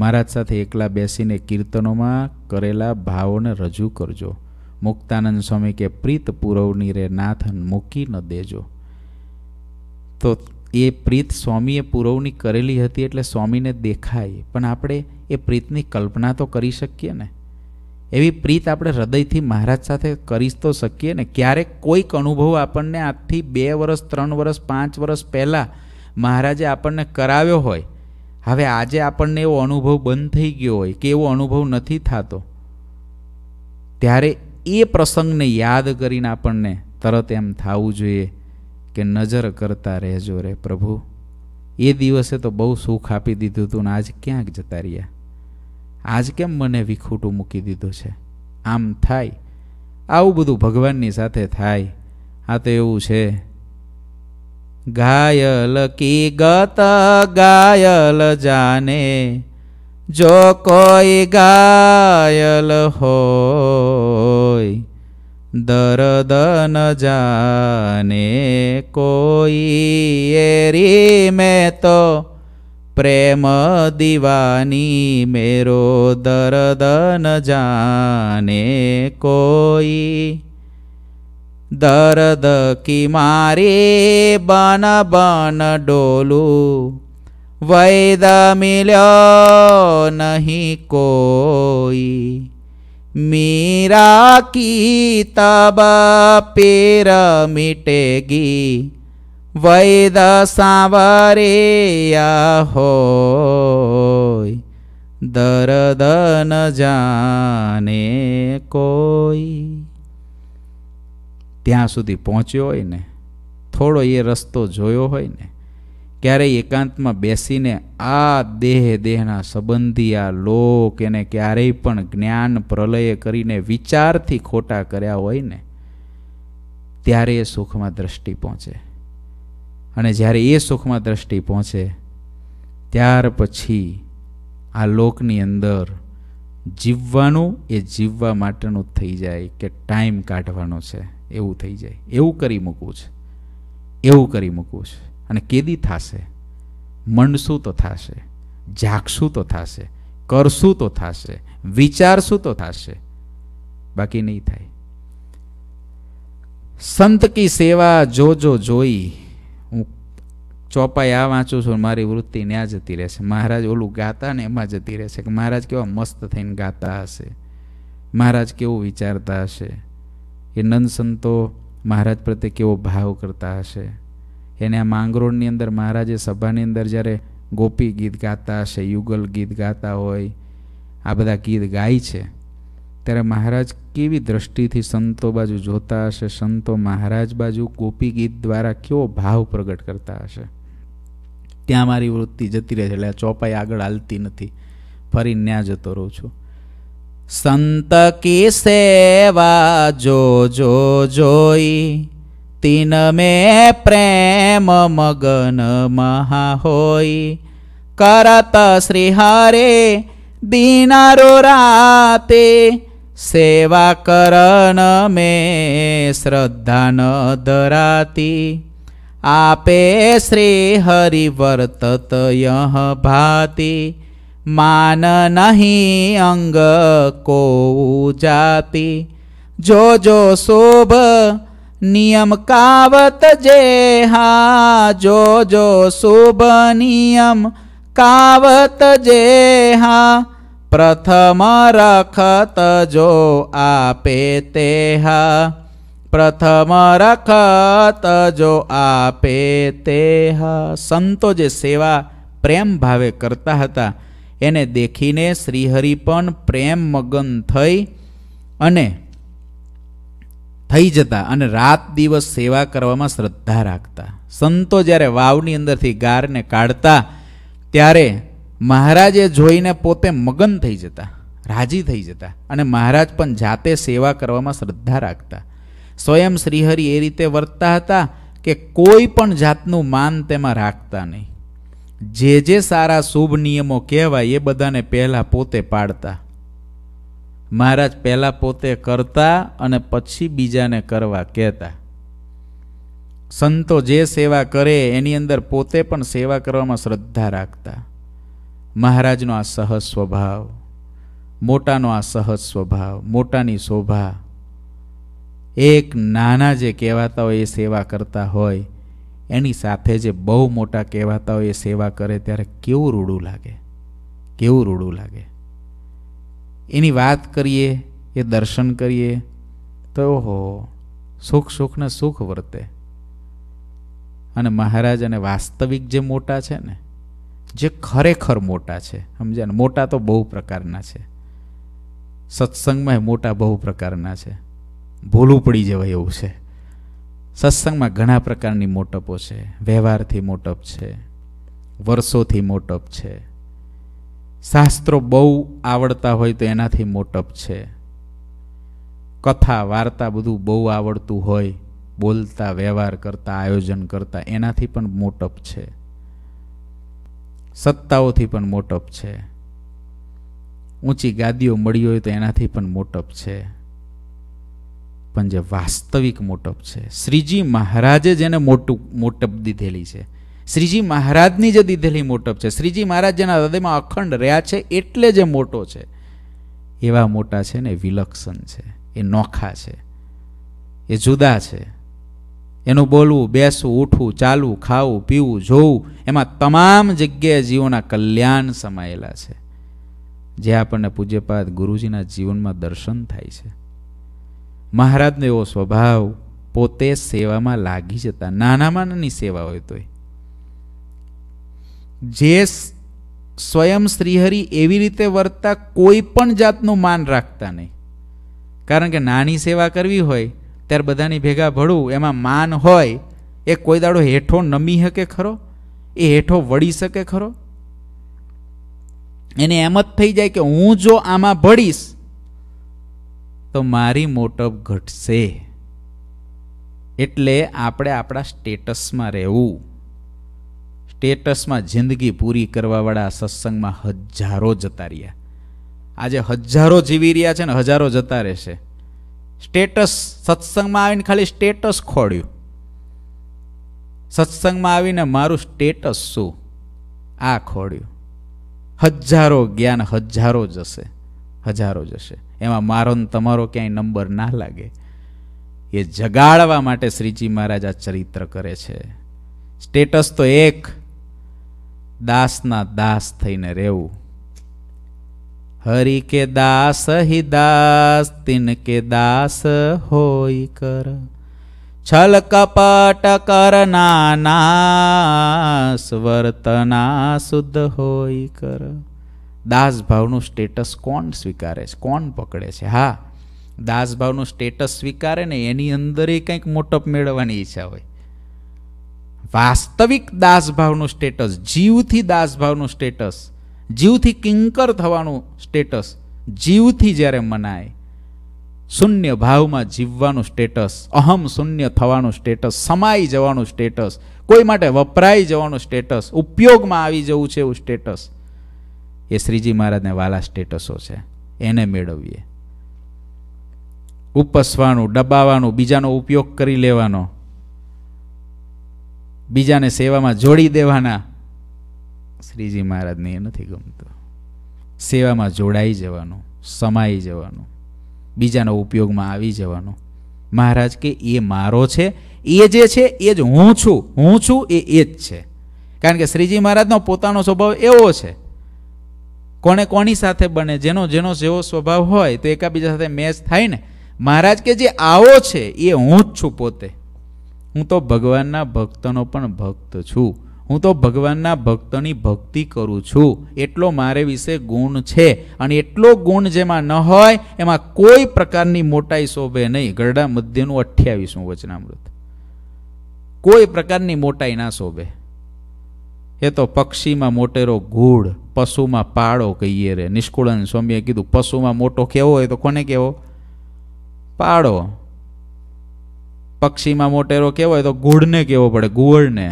મહારાજ સાથે એકલા બેસીને કીર્તનોમાં કરેલા ભાવોને રજૂ કરજો મુક્તાનંદ સ્વામી કે પ્રીત પુરવની રે નાથન મૂકી ન દેજો તો એ પ્રીત સ્વામીએ પુરવણી કરેલી હતી એટલે સ્વામીને દેખાય પણ આપણે એ પ્રીતની કલ્પના તો કરી શકીએ ને એવી પ્રીત આપણે હૃદયથી મહારાજ સાથે કરી તો શકીએ ને ક્યારેક કોઈક અનુભવ આપણને આજથી બે વર્ષ ત્રણ વર્ષ પાંચ વર્ષ પહેલાં મહારાજે આપણને કરાવ્યો હોય હવે આજે આપણને એવો અનુભવ બંધ થઈ ગયો હોય કે એવો અનુભવ નથી થતો ત્યારે એ પ્રસંગને યાદ કરીને આપણને તરત એમ થવું જોઈએ કે નજર કરતા રહેજો રે પ્રભુ એ દિવસે તો બહુ સુખ આપી દીધું હતું ને આજ ક્યાંક જતા રહ્યા આજ કેમ મને વિખૂટું મૂકી દીધું છે આમ થાય આવું બધું ભગવાનની સાથે થાય આ તો એવું છે ગાયલ કી ગત ગાયલ જાને જો કોઈ ગાયલ હોય દરદ ન જાને કોઈ એરી મેં તો પ્રેમ દિવાની મેરો દરદ ન જાને કોઈ દરદ કી મારી બન બન ડોલું વૈદ મિલ્યો નહીં કોઈ मेरा की तब पेर मिटेगी वैद सावरेया हो दर्द न જાને કોઈ ત્યાં સુધી પહોંચ્યો હોય ને થોડો એ રસ્તો જોયો હોય ને ક્યારેય એકાંતમાં બેસીને આ દેહ દેહના સંબંધી આ લોક એને ક્યારેય પણ જ્ઞાન પ્રલય કરીને વિચારથી ખોટા કર્યા હોય ને ત્યારે એ સુખમાં દ્રષ્ટિ પહોંચે અને જ્યારે એ સુખમાં દ્રષ્ટિ પહોંચે ત્યાર પછી આ લોકની અંદર જીવવાનું એ જીવવા માટેનું થઈ જાય કે ટાઈમ કાઢવાનો છે એવું થઈ જાય એવું કરી મૂકવું છે એવું કરી મૂકવું છે અને કેદી થશે મંડશું તો થશે જાગશું તો થશે કરશું તો થશે વિચારશું તો થશે બાકી નહીં થાય સંત કી સેવા જો જો જોઈ હું ચોપાઈ આ વાંચું છું મારી વૃત્તિ ત્યાં જતી રહેશે મહારાજ ઓલું ગાતા ને એમાં જતી રહેશે કે મહારાજ કેવા મસ્ત થઈને ગાતા હશે મહારાજ કેવું વિચારતા હશે એ નંદ સંતો મહારાજ પ્રત્યે કેવો ભાવ કરતા હશે એને આ માંગરોળની અંદર મહારાજે સભાની અંદર જ્યારે ગોપી ગીત ગાતા હશે યુગલ ગીત ગાતા હોય આ બધા ગીત ગાય છે ત્યારે મહારાજ કેવી દ્રષ્ટિથી સંતો બાજુ જોતા હશે સંતો મહારાજ બાજુ ગોપી ગીત દ્વારા કેવો ભાવ પ્રગટ કરતા હશે ત્યાં મારી વૃત્તિ જતી રહે છે એટલે ચોપાઈ આગળ હાલતી નથી ફરી ન્યા જતો રહું છું સંત કી સેવા જો જો જોઈ તીન મે પ્રેમ મગન મહા હોય કરત શ્રી હરે દિનારો રાતે સેવા કરન મે શ્રદ્ધા ન ધરાતી આપે શ્રી હરિ વર્તત યહ ભાતી માન નહીં અંગ કો જાતિ જો જો શોભ નિયમ કાવત જે હા જોજો શુભ નિયમ કાવત જે હા પ્રથમ રખત જો આપે તે હા પ્રથમ રખત જો આપે તે હા સંતો જે સેવા પ્રેમ ભાવે કરતા હતા એને દેખીને શ્રીહરિ પણ પ્રેમ મગન થઈ અને થઈ જતા અને રાત દિવસ સેવા કરવામાં શ્રદ્ધા રાખતા સંતો જ્યારે વાવની અંદરથી ગારને કાઢતા ત્યારે મહારાજે જોઈને પોતે મગન થઈ જતા રાજી થઈ જતા અને મહારાજ પણ જાતે સેવા કરવામાં શ્રદ્ધા રાખતા સ્વયં શ્રીહરિ એ રીતે વર્તતા હતા કે કોઈ પણ જાતનું માન તેમાં રાખતા નહીં જે જે સારા શુભ નિયમો કહેવાય એ બધાને પહેલાં પોતે પાડતા મહારાજ પહેલાં પોતે કરતા અને પછી બીજાને કરવા કહેતા સંતો જે સેવા કરે એની અંદર પોતે પણ સેવા કરવામાં શ્રદ્ધા રાખતા મહારાજનો આ સહજ સ્વભાવ મોટાનો આ સહજ સ્વભાવ મોટાની શોભા એક નાના જે કહેવાતા હોય એ સેવા કરતા હોય એની સાથે જે બહુ મોટા કહેવાતા હોય એ સેવા કરે ત્યારે કેવું રૂડું લાગે કેવું રૂડું લાગે એની વાત કરીએ એ દર્શન કરીએ તો ઓહો સુખ સુખને સુખ વર્તે અને મહારાજ અને વાસ્તવિક જે મોટા છે ને જે ખરેખર મોટા છે સમજાને મોટા તો બહુ પ્રકારના છે સત્સંગમાં મોટા બહુ પ્રકારના છે ભૂલું પડી જવાય એવું છે સત્સંગમાં ઘણા પ્રકારની મોટપો છે વ્યવહારથી મોટપ છે વર્ષોથી મોટપ છે શાસ્ત્રો બહુ આવડતા હોય તો એનાથી મોટપ છે કથા વાર્તા બધું બહુ આવડતું હોય બોલતા વ્યવહાર કરતા આયોજન કરતા એનાથી પણ મોટપ છે સત્તાઓથી પણ મોટપ છે ઊંચી ગાદીઓ મળી હોય તો એનાથી પણ મોટપ છે પણ જે વાસ્તવિક મોટપ છે શ્રીજી મહારાજે જેને મોટું મોટપ દીધેલી છે શ્રીજી મહારાજની જે દીધેલી મોટપ છે શ્રીજી મહારાજ જેના હૃદયમાં અખંડ રહ્યા છે એટલે જે મોટો છે એવા મોટા છે ને વિલક્ષણ છે એ નોખા છે એ જુદા છે એનું બોલવું બેસવું ઉઠવું ચાલવું ખાવું પીવું જોવું એમાં તમામ જગ્યાએ જીવોના કલ્યાણ સમાયેલા છે જે આપણને પૂજ્યપાદ ગુરુજીના જીવનમાં દર્શન થાય છે મહારાજનો એવો સ્વભાવ પોતે સેવામાં લાગી જતા નાનામાં નાની સેવા હોય તોય જે સ્વયં શ્રીહરિ એવી રીતે વર્તતા કોઈ પણ જાતનું માન રાખતા નહીં કારણ કે નાની સેવા કરવી હોય ત્યારે બધાની ભેગા ભળવું એમાં માન હોય એ કોઈ દાડો હેઠો નમી શકે ખરો એ હેઠો વળી શકે ખરો એને એમ જ થઈ જાય કે હું જો આમાં ભળીશ તો મારી મોટપ ઘટશે એટલે આપણે આપણા સ્ટેટસમાં રહેવું સ્ટેટસમાં જિંદગી પૂરી કરવાવાળા સત્સંગમાં હજારો જતા રહ્યા આજે હજારો જીવી રહ્યા છે ને હજારો જતા રહેશે સ્ટેટસ સત્સંગમાં આવીને ખાલી સ્ટેટસ ખોડ્યું સત્સંગમાં આવીને મારું સ્ટેટસ શું આ ખોડ્યું હજારો જ્ઞાન હજારો જશે હજારો જશે એમાં મારો ને તમારો ક્યાંય નંબર ના લાગે એ જગાડવા માટે શ્રીજી મહારાજ આ ચરિત્ર કરે છે સ્ટેટસ તો એક દાસના દાસ થઈને રહેવું હરિ કે દાસ હિ દાસ તિન કે દાસ હોય કર છલ કપટ કરના સ્વર્તના વર્તના શુદ્ધ હોય કર દાસ ભાવનું સ્ટેટસ કોણ સ્વીકારે છે કોણ પકડે છે હા દાસ ભાવનું સ્ટેટસ સ્વીકારે ને એની અંદર એ કંઈક મોટપ મેળવવાની ઈચ્છા હોય વાસ્તવિક દાસભાવનું સ્ટેટસ જીવથી દાસભાવનું સ્ટેટસ જીવથી કિંકર થવાનું સ્ટેટસ જીવથી જ્યારે મનાય શૂન્ય ભાવમાં જીવવાનું સ્ટેટસ અહમ શૂન્ય થવાનું સ્ટેટસ સમાઈ જવાનું સ્ટેટસ કોઈ માટે વપરાઈ જવાનું સ્ટેટસ ઉપયોગમાં આવી જવું છે એવું સ્ટેટસ એ શ્રીજી મહારાજને વાલા સ્ટેટસો છે એને મેળવીએ ઉપસવાનું ડબાવાનું બીજાનો ઉપયોગ કરી લેવાનો બીજાને સેવામાં જોડી દેવાના શ્રીજી મહારાજને એ નથી ગમતું સેવામાં જોડાઈ જવાનું સમાઈ જવાનું બીજાના ઉપયોગમાં આવી જવાનું મહારાજ કે એ મારો છે એ જે છે એ જ હું છું હું છું એ એ જ છે કારણ કે શ્રીજી મહારાજનો પોતાનો સ્વભાવ એવો છે કોણે કોની સાથે બને જેનો જેનો જેવો સ્વભાવ હોય તો એકાબીજા સાથે મેચ થાય ને મહારાજ કે જે આવો છે એ હું જ છું પોતે હું તો ભગવાનના ભક્તનો પણ ભક્ત છું હું તો ભગવાનના ભક્તની ભક્તિ કરું છું એટલો મારે વિશે ગુણ છે અને એટલો ગુણ જેમાં ન હોય એમાં કોઈ પ્રકારની મોટાઈ શોભે નહીં ગરડા મધ્યનું અઠ્યાવીસમું વચનામૃત કોઈ પ્રકારની મોટાઈ ના શોભે એ તો પક્ષીમાં મોટેરો ગુળ પશુમાં પાડો કહીએ રે નિષ્કુળન સ્વામીએ કીધું પશુમાં મોટો કેવો હોય તો કોને કેવો પાડો પક્ષીમાં મોટેરો કેવો હોય તો ગુડને કહેવો પડે ગુવળને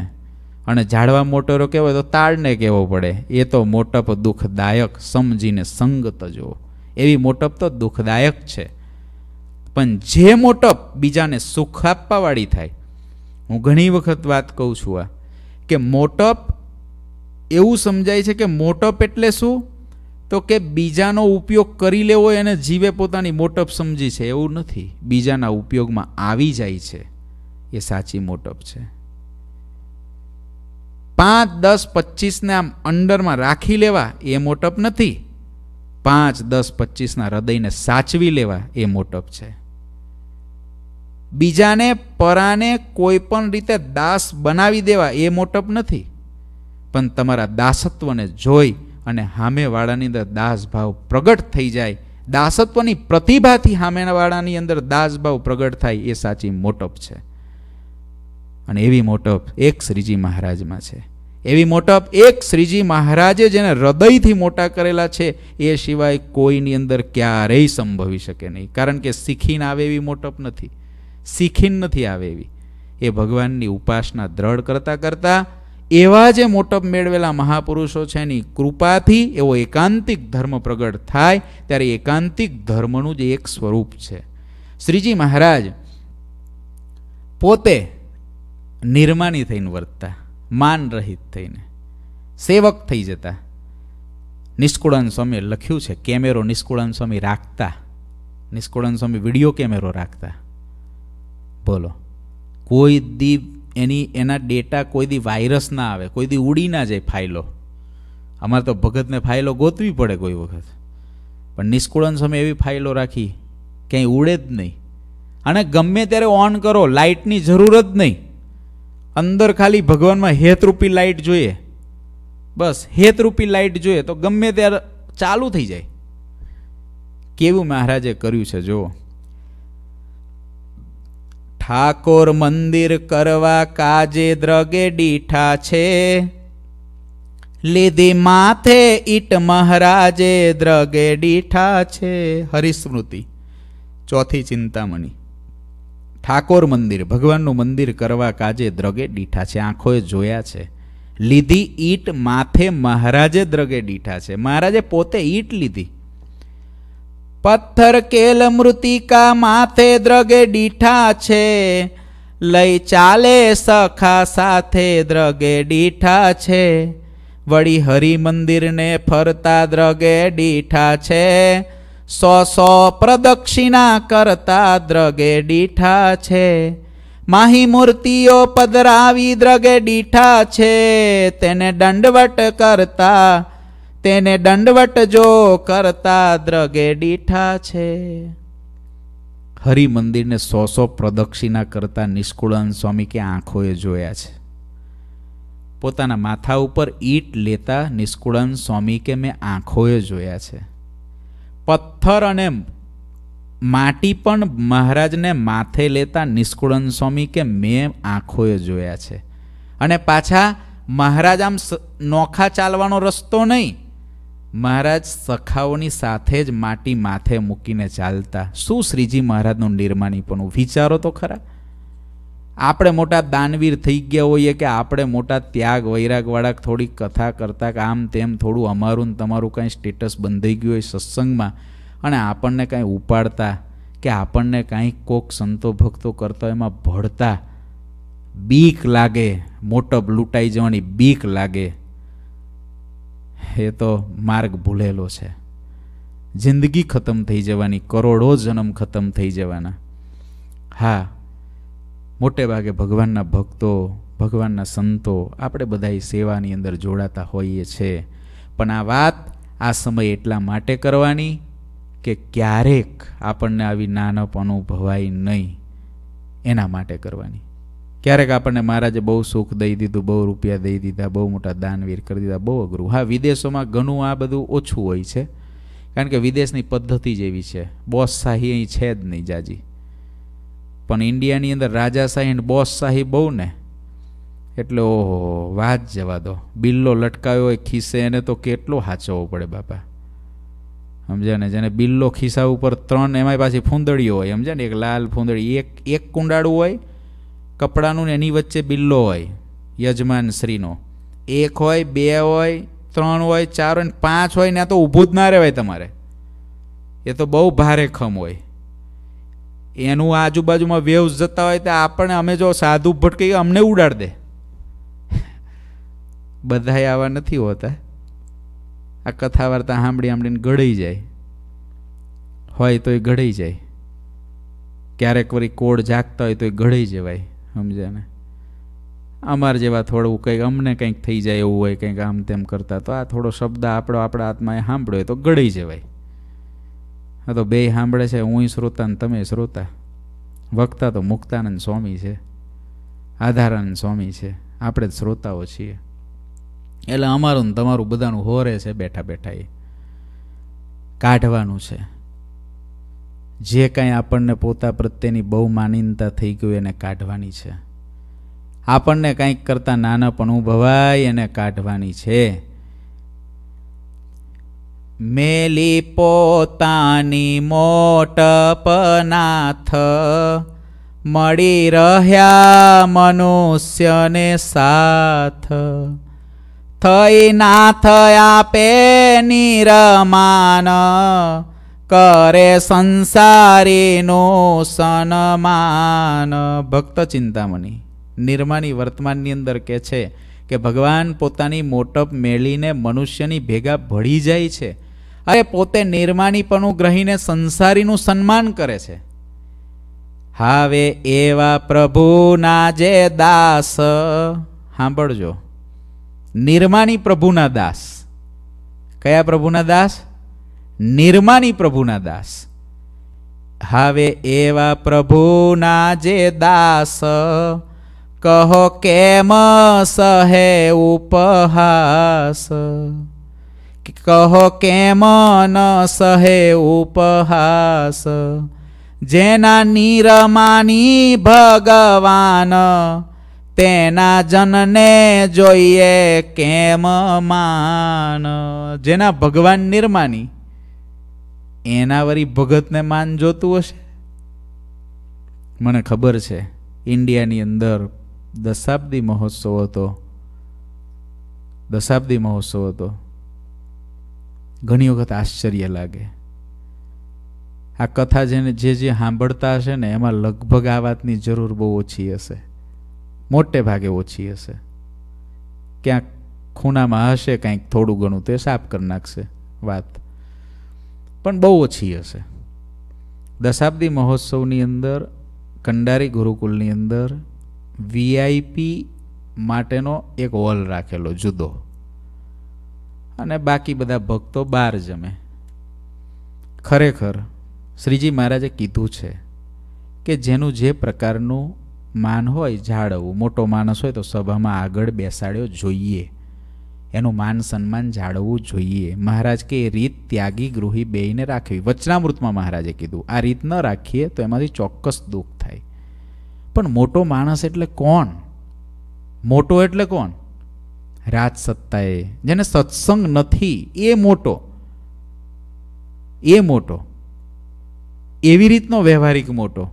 અને ઝાડવા મોટેરો કેવો હોય તો તાળને કહેવો પડે એ તો મોટપ દુઃખદાયક સમજીને સંગત જો એવી મોટપ તો દુઃખદાયક છે પણ જે મોટપ બીજાને સુખ આપવાવાળી થાય હું ઘણી વખત વાત કહું છું આ કે મોટપ એવું સમજાય છે કે મોટપ એટલે શું તો કે બીજાનો ઉપયોગ કરી લેવો એને જીવે પોતાની મોટપ સમજી છે એવું નથી બીજાના ઉપયોગમાં આવી જાય છે એ સાચી મોટપ છે પાંચ દસ પચીસને આમ અંડરમાં રાખી લેવા એ મોટપ નથી પાંચ દસ પચીસના હૃદયને સાચવી લેવા એ મોટપ છે બીજાને પરાને કોઈ પણ રીતે દાસ બનાવી દેવા એ મોટપ નથી પણ તમારા દાસત્વને જોઈ અને હામેવાળાની અંદર દાસભાવ પ્રગટ થઈ જાય દાસત્વની પ્રતિભાથી હામેવાળાની અંદર દાસભાવ પ્રગટ થાય એ સાચી મોટપ છે અને એવી મોટપ એક શ્રીજી મહારાજમાં છે એવી મોટપ એક શ્રીજી મહારાજે જેને હૃદયથી મોટા કરેલા છે એ સિવાય કોઈની અંદર ક્યારેય સંભવી શકે નહીં કારણ કે શીખીને આવે એવી મોટપ નથી શીખીને નથી આવે એવી એ ભગવાનની ઉપાસના દ્રઢ કરતાં કરતાં એવા જે મોટપ મેળવેલા મહાપુરુષો છે એની કૃપાથી એવો એકાંતિક ધર્મ પ્રગટ થાય ત્યારે એકાંતિક ધર્મનું જે એક સ્વરૂપ છે શ્રીજી મહારાજ પોતે નિર્માની થઈને વર્તતા માન રહિત થઈને સેવક થઈ જતા નિષ્કુળાન સ્વામીએ લખ્યું છે કેમેરો નિષ્કુળાન સ્વામી રાખતા નિષ્કુળાન સ્વામી વિડીયો કેમેરો રાખતા બોલો કોઈ દીપ એની એના ડેટા કોઈ દી વાયરસ ના આવે કોઈ દી ઉડી ના જાય ફાઇલો અમારે તો ભગતને ફાઇલો ગોતવી પડે કોઈ વખત પણ નિષ્કુળન સમય એવી ફાઇલો રાખી ક્યાંય ઉડે જ નહીં અને ગમે ત્યારે ઓન કરો લાઇટની જરૂર જ નહીં અંદર ખાલી ભગવાનમાં હેતરૂપી લાઇટ જોઈએ બસ હેતરૂપી લાઇટ જોઈએ તો ગમે ત્યારે ચાલુ થઈ જાય કેવું મહારાજે કર્યું છે જુઓ ઠાકોર મંદિર કરવા કાજે દ્રગે ડીઠા છે લીધી માથે ઈટ મહારાજે દ્રગે ડીઠા છે હરિસ્મૃતિ ચોથી ચિંતામણી ઠાકોર મંદિર ભગવાનનું મંદિર કરવા કાજે દ્રગે ડીઠા છે આંખોએ જોયા છે લીધી ઈટ માથે મહારાજે દ્રગે ડીઠા છે મહારાજે પોતે ઈટ લીધી પથ્થર કેલ મૃતિકા માથે દ્રગે ડીઠા છે લઈ ચાલે સખા સાથે દ્રગે ડીઠા છે વળી હરિ મંદિરને ફરતા દ્રગે ડીઠા છે સો સો પ્રદક્ષિણા કરતા દ્રગે ડીઠા છે માહી મૂર્તિઓ પધરાવી દ્રગે ડીઠા છે તેને દંડવટ કરતા તેને દંડવટ જો કરતા દ્રગે દીઠા છે હરિમંદિરને મંદિરને સો સો પ્રદક્ષિણા કરતા નિષ્કુળાન સ્વામી કે આંખોએ જોયા છે પોતાના માથા ઉપર ઈટ લેતા નિષ્કુળાન સ્વામી કે મેં આંખોએ જોયા છે પથ્થર અને માટી પણ મહારાજને માથે લેતા નિષ્કુળાન સ્વામી કે મેં આંખોએ જોયા છે અને પાછા મહારાજ આમ નોખા ચાલવાનો રસ્તો નહીં મહારાજ સખાઓની સાથે જ માટી માથે મૂકીને ચાલતા શું શ્રીજી મહારાજનું નિર્માણીપણું વિચારો તો ખરા આપણે મોટા દાનવીર થઈ ગયા હોઈએ કે આપણે મોટા ત્યાગ વૈરાગવાળા થોડી કથા કરતાં કે આમ તેમ થોડું અમારું ને તમારું કાંઈ સ્ટેટસ બંધાઈ ગયું હોય સત્સંગમાં અને આપણને કાંઈ ઉપાડતા કે આપણને કાંઈ કોક સંતો ભક્તો કરતા એમાં ભળતા બીક લાગે મોટપ લૂંટાઈ જવાની બીક લાગે એ તો માર્ગ ભૂલેલો છે જિંદગી ખતમ થઈ જવાની કરોડો જન્મ ખતમ થઈ જવાના હા મોટે ભાગે ભગવાનના ભક્તો ભગવાનના સંતો આપણે બધા સેવાની અંદર જોડાતા હોઈએ છીએ પણ આ વાત આ સમય એટલા માટે કરવાની કે ક્યારેક આપણને આવી નાનપ અનુભવાય નહીં એના માટે કરવાની ક્યારેક આપણને મહારાજે બહુ સુખ દઈ દીધું બહુ રૂપિયા દઈ દીધા બહુ મોટા દાનવીર કરી દીધા બહુ અઘરું હા વિદેશોમાં ઘણું આ બધું ઓછું હોય છે કારણ કે વિદેશની પદ્ધતિ જ એવી છે બોસ શાહી અહીં છે જ નહીં જાજી પણ ઇન્ડિયાની અંદર રાજાશાહી અને બોસ શાહી બહુ ને એટલે ઓહો વાત જવા દો બિલ્લો લટકાયો હોય ખિસ્સે એને તો કેટલો હાચવવો પડે બાપા સમજ્યા ને જેને બિલ્લો ખિસ્સા ઉપર ત્રણ એમાંય પાછી ફૂંદડીઓ હોય સમજ્યા ને એક લાલ ફૂંદડી એક એક કુંડાળું હોય કપડાનું એની વચ્ચે બિલ્લો હોય યજમાન શ્રીનો એક હોય બે હોય ત્રણ હોય ચાર હોય પાંચ હોય ને આ તો ઊભું જ ના રહેવાય તમારે એ તો બહુ ભારે ખમ હોય એનું આજુબાજુમાં વેવ્સ જતા હોય તો આપણને અમે જો સાધુ ભટકી અમને ઉડાડ દે બધા આવા નથી હોતા આ કથા વાર્તા સાંભળી સાંભળીને ઘડાઈ જાય હોય તો એ ઘડાઈ જાય ક્યારેક વળી કોડ જાગતા હોય તો એ ઘડાઈ જવાય સમજ્યા ને અમાર જેવા થોડું કંઈક અમને કંઈક થઈ જાય એવું હોય કંઈક આમ તેમ કરતા તો આ થોડો શબ્દ આપણો આપણા આત્માએ સાંભળ્યો તો ગળી જવાય હા તો બે સાંભળે છે હું શ્રોતા ને તમે શ્રોતા વક્તા તો મુક્તાનંદ સ્વામી છે આધારાનંદ સ્વામી છે આપણે જ શ્રોતાઓ છીએ એટલે અમારું ને તમારું બધાનું હોરે છે બેઠા બેઠા એ કાઢવાનું છે જે કાંઈ આપણને પોતા પ્રત્યેની બહુ માનીનતા થઈ ગયું એને કાઢવાની છે આપણને કંઈક કરતાં નાનપણું ભવાય એને કાઢવાની છે મેલી પોતાની મોટ પનાથ મળી રહ્યા મનુષ્યને સાથ થઈ નાથ આપે નિરમાન કરે સંસારીનો સન્માન ભક્ત ચિંતામણી નિર્માની વર્તમાનની અંદર કહે છે કે ભગવાન પોતાની મોટપ મેળીને મનુષ્યની ભેગા ભળી જાય છે અરે પોતે નિર્માનીપણું ગ્રહીને સંસારીનું સન્માન કરે છે હાવે એવા પ્રભુના જે દાસ સાંભળજો નિર્માની પ્રભુના દાસ કયા પ્રભુના દાસ નિર્માની પ્રભુના દાસ હવે એવા પ્રભુના જે દાસ કહો કેમ સહે ઉપહાસ કહો કેમ ન સહે ઉપહાસ જેના નિરમાની ભગવાન તેના જનને જોઈએ કેમ માન જેના ભગવાન નિર્માની એના વરી ભગતને માન જોતું હશે મને ખબર છે ઇન્ડિયાની અંદર દશાબ્દી મહોત્સવ હતો દશાબ્દી મહોત્સવ હતો ઘણી વખત આશ્ચર્ય લાગે આ કથા જેને જે જે સાંભળતા હશે ને એમાં લગભગ આ વાતની જરૂર બહુ ઓછી હશે મોટે ભાગે ઓછી હશે ક્યાંક ખૂણામાં હશે કંઈક થોડું ઘણું તે સાફ કરી નાખશે વાત પણ બહુ ઓછી હશે દશાબ્દી મહોત્સવની અંદર કંડારી ગુરુકુલની અંદર વીઆઈપી માટેનો એક હોલ રાખેલો જુદો અને બાકી બધા ભક્તો બહાર જમે ખરેખર શ્રીજી મહારાજે કીધું છે કે જેનું જે પ્રકારનું માન હોય જાળવવું મોટો માણસ હોય તો સભામાં આગળ બેસાડ્યો જોઈએ એનું માન સન્માન જાળવવું જોઈએ મહારાજ કે એ રીત ત્યાગી ગૃહી બેયને રાખવી વચનામૃતમાં મહારાજે કીધું આ રીત ન રાખીએ તો એમાંથી ચોક્કસ દુઃખ થાય પણ મોટો માણસ એટલે કોણ મોટો એટલે કોણ રાજસત્તાએ જેને સત્સંગ નથી એ મોટો એ મોટો એવી રીતનો વ્યવહારિક મોટો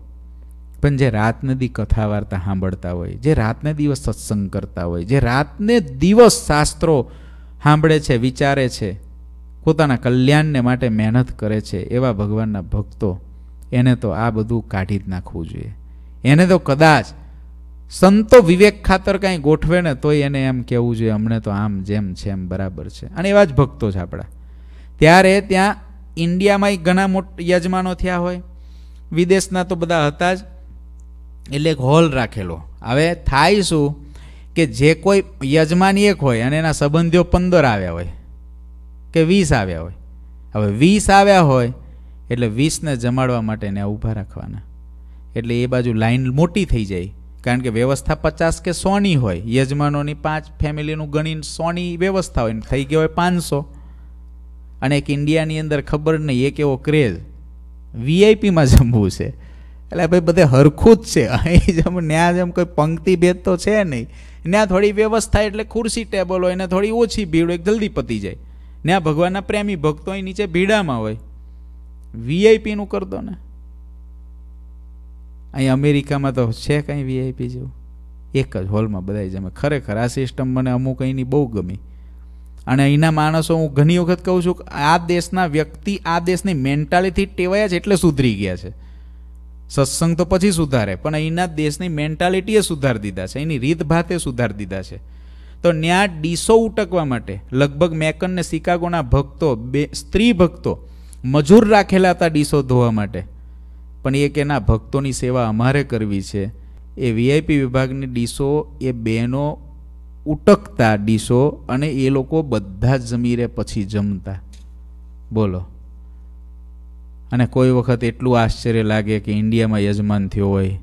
પણ જે રાતને દી કથા વાર્તા સાંભળતા હોય જે રાતને દિવસ સત્સંગ કરતા હોય જે રાતને દિવસ શાસ્ત્રો સાંભળે છે વિચારે છે પોતાના કલ્યાણને માટે મહેનત કરે છે એવા ભગવાનના ભક્તો એને તો આ બધું કાઢી જ નાખવું જોઈએ એને તો કદાચ સંતો વિવેક ખાતર કાંઈ ગોઠવે ને તોય એને એમ કહેવું જોઈએ અમને તો આમ જેમ છે એમ બરાબર છે અને એવા જ ભક્તો છે આપણા ત્યારે ત્યાં ઇન્ડિયામાંય ઘણા મોટા યજમાનો થયા હોય વિદેશના તો બધા હતા જ એટલે એક હોલ રાખેલો હવે થાય શું કે જે કોઈ યજમાન એક હોય અને એના સંબંધીઓ પંદર આવ્યા હોય કે વીસ આવ્યા હોય હવે વીસ આવ્યા હોય એટલે વીસને જમાડવા માટે એને ઊભા રાખવાના એટલે એ બાજુ લાઈન મોટી થઈ જાય કારણ કે વ્યવસ્થા પચાસ કે સોની હોય યજમાનોની પાંચ ફેમિલીનું ગણીને સોની વ્યવસ્થા હોય થઈ ગયો હોય પાંચસો અને એક ઇન્ડિયાની અંદર ખબર નહીં એક એવો ક્રેઝ વીઆઈપીમાં જમવું છે એટલે ભાઈ બધે હરખું જ છે અહીં જેમ ત્યાં જેમ કોઈ પંક્તિ ભેદ તો છે નહીં ત્યાં થોડી વ્યવસ્થા એટલે ખુરશી ટેબલ હોય ને થોડી ઓછી ભીડ હોય જલ્દી પતી જાય ત્યાં ભગવાનના પ્રેમી ભક્તો નીચે ભીડામાં હોય વીઆઈપીનું કરતો ને અહીં અમેરિકામાં તો છે કાંઈ વીઆઈપી જેવું એક જ હોલમાં બધા જમે ખરેખર આ સિસ્ટમ મને અમુક અહીંની બહુ ગમી અને અહીંના માણસો હું ઘણી વખત કહું છું કે આ દેશના વ્યક્તિ આ દેશની મેન્ટાલિટી ટેવાયા છે એટલે સુધરી ગયા છે સત્સંગ તો પછી સુધારે પણ અહીંના દેશની મેન્ટાલિટીએ સુધાર દીધા છે એની રીતભાતે સુધાર દીધા છે તો ન્યા ડીસો ઉટકવા માટે લગભગ મેકનને શિકાગોના ભક્તો બે સ્ત્રી ભક્તો મજૂર રાખેલા હતા ડીસો ધોવા માટે પણ એ કે ના ભક્તોની સેવા અમારે કરવી છે એ વીઆઈપી વિભાગની ડીસો એ બહેનો ઉટકતા ડીસો અને એ લોકો બધા જ જમીરે પછી જમતા બોલો અને કોઈ વખત એટલું આશ્ચર્ય લાગે કે ઇન્ડિયામાં યજમાન થયો હોય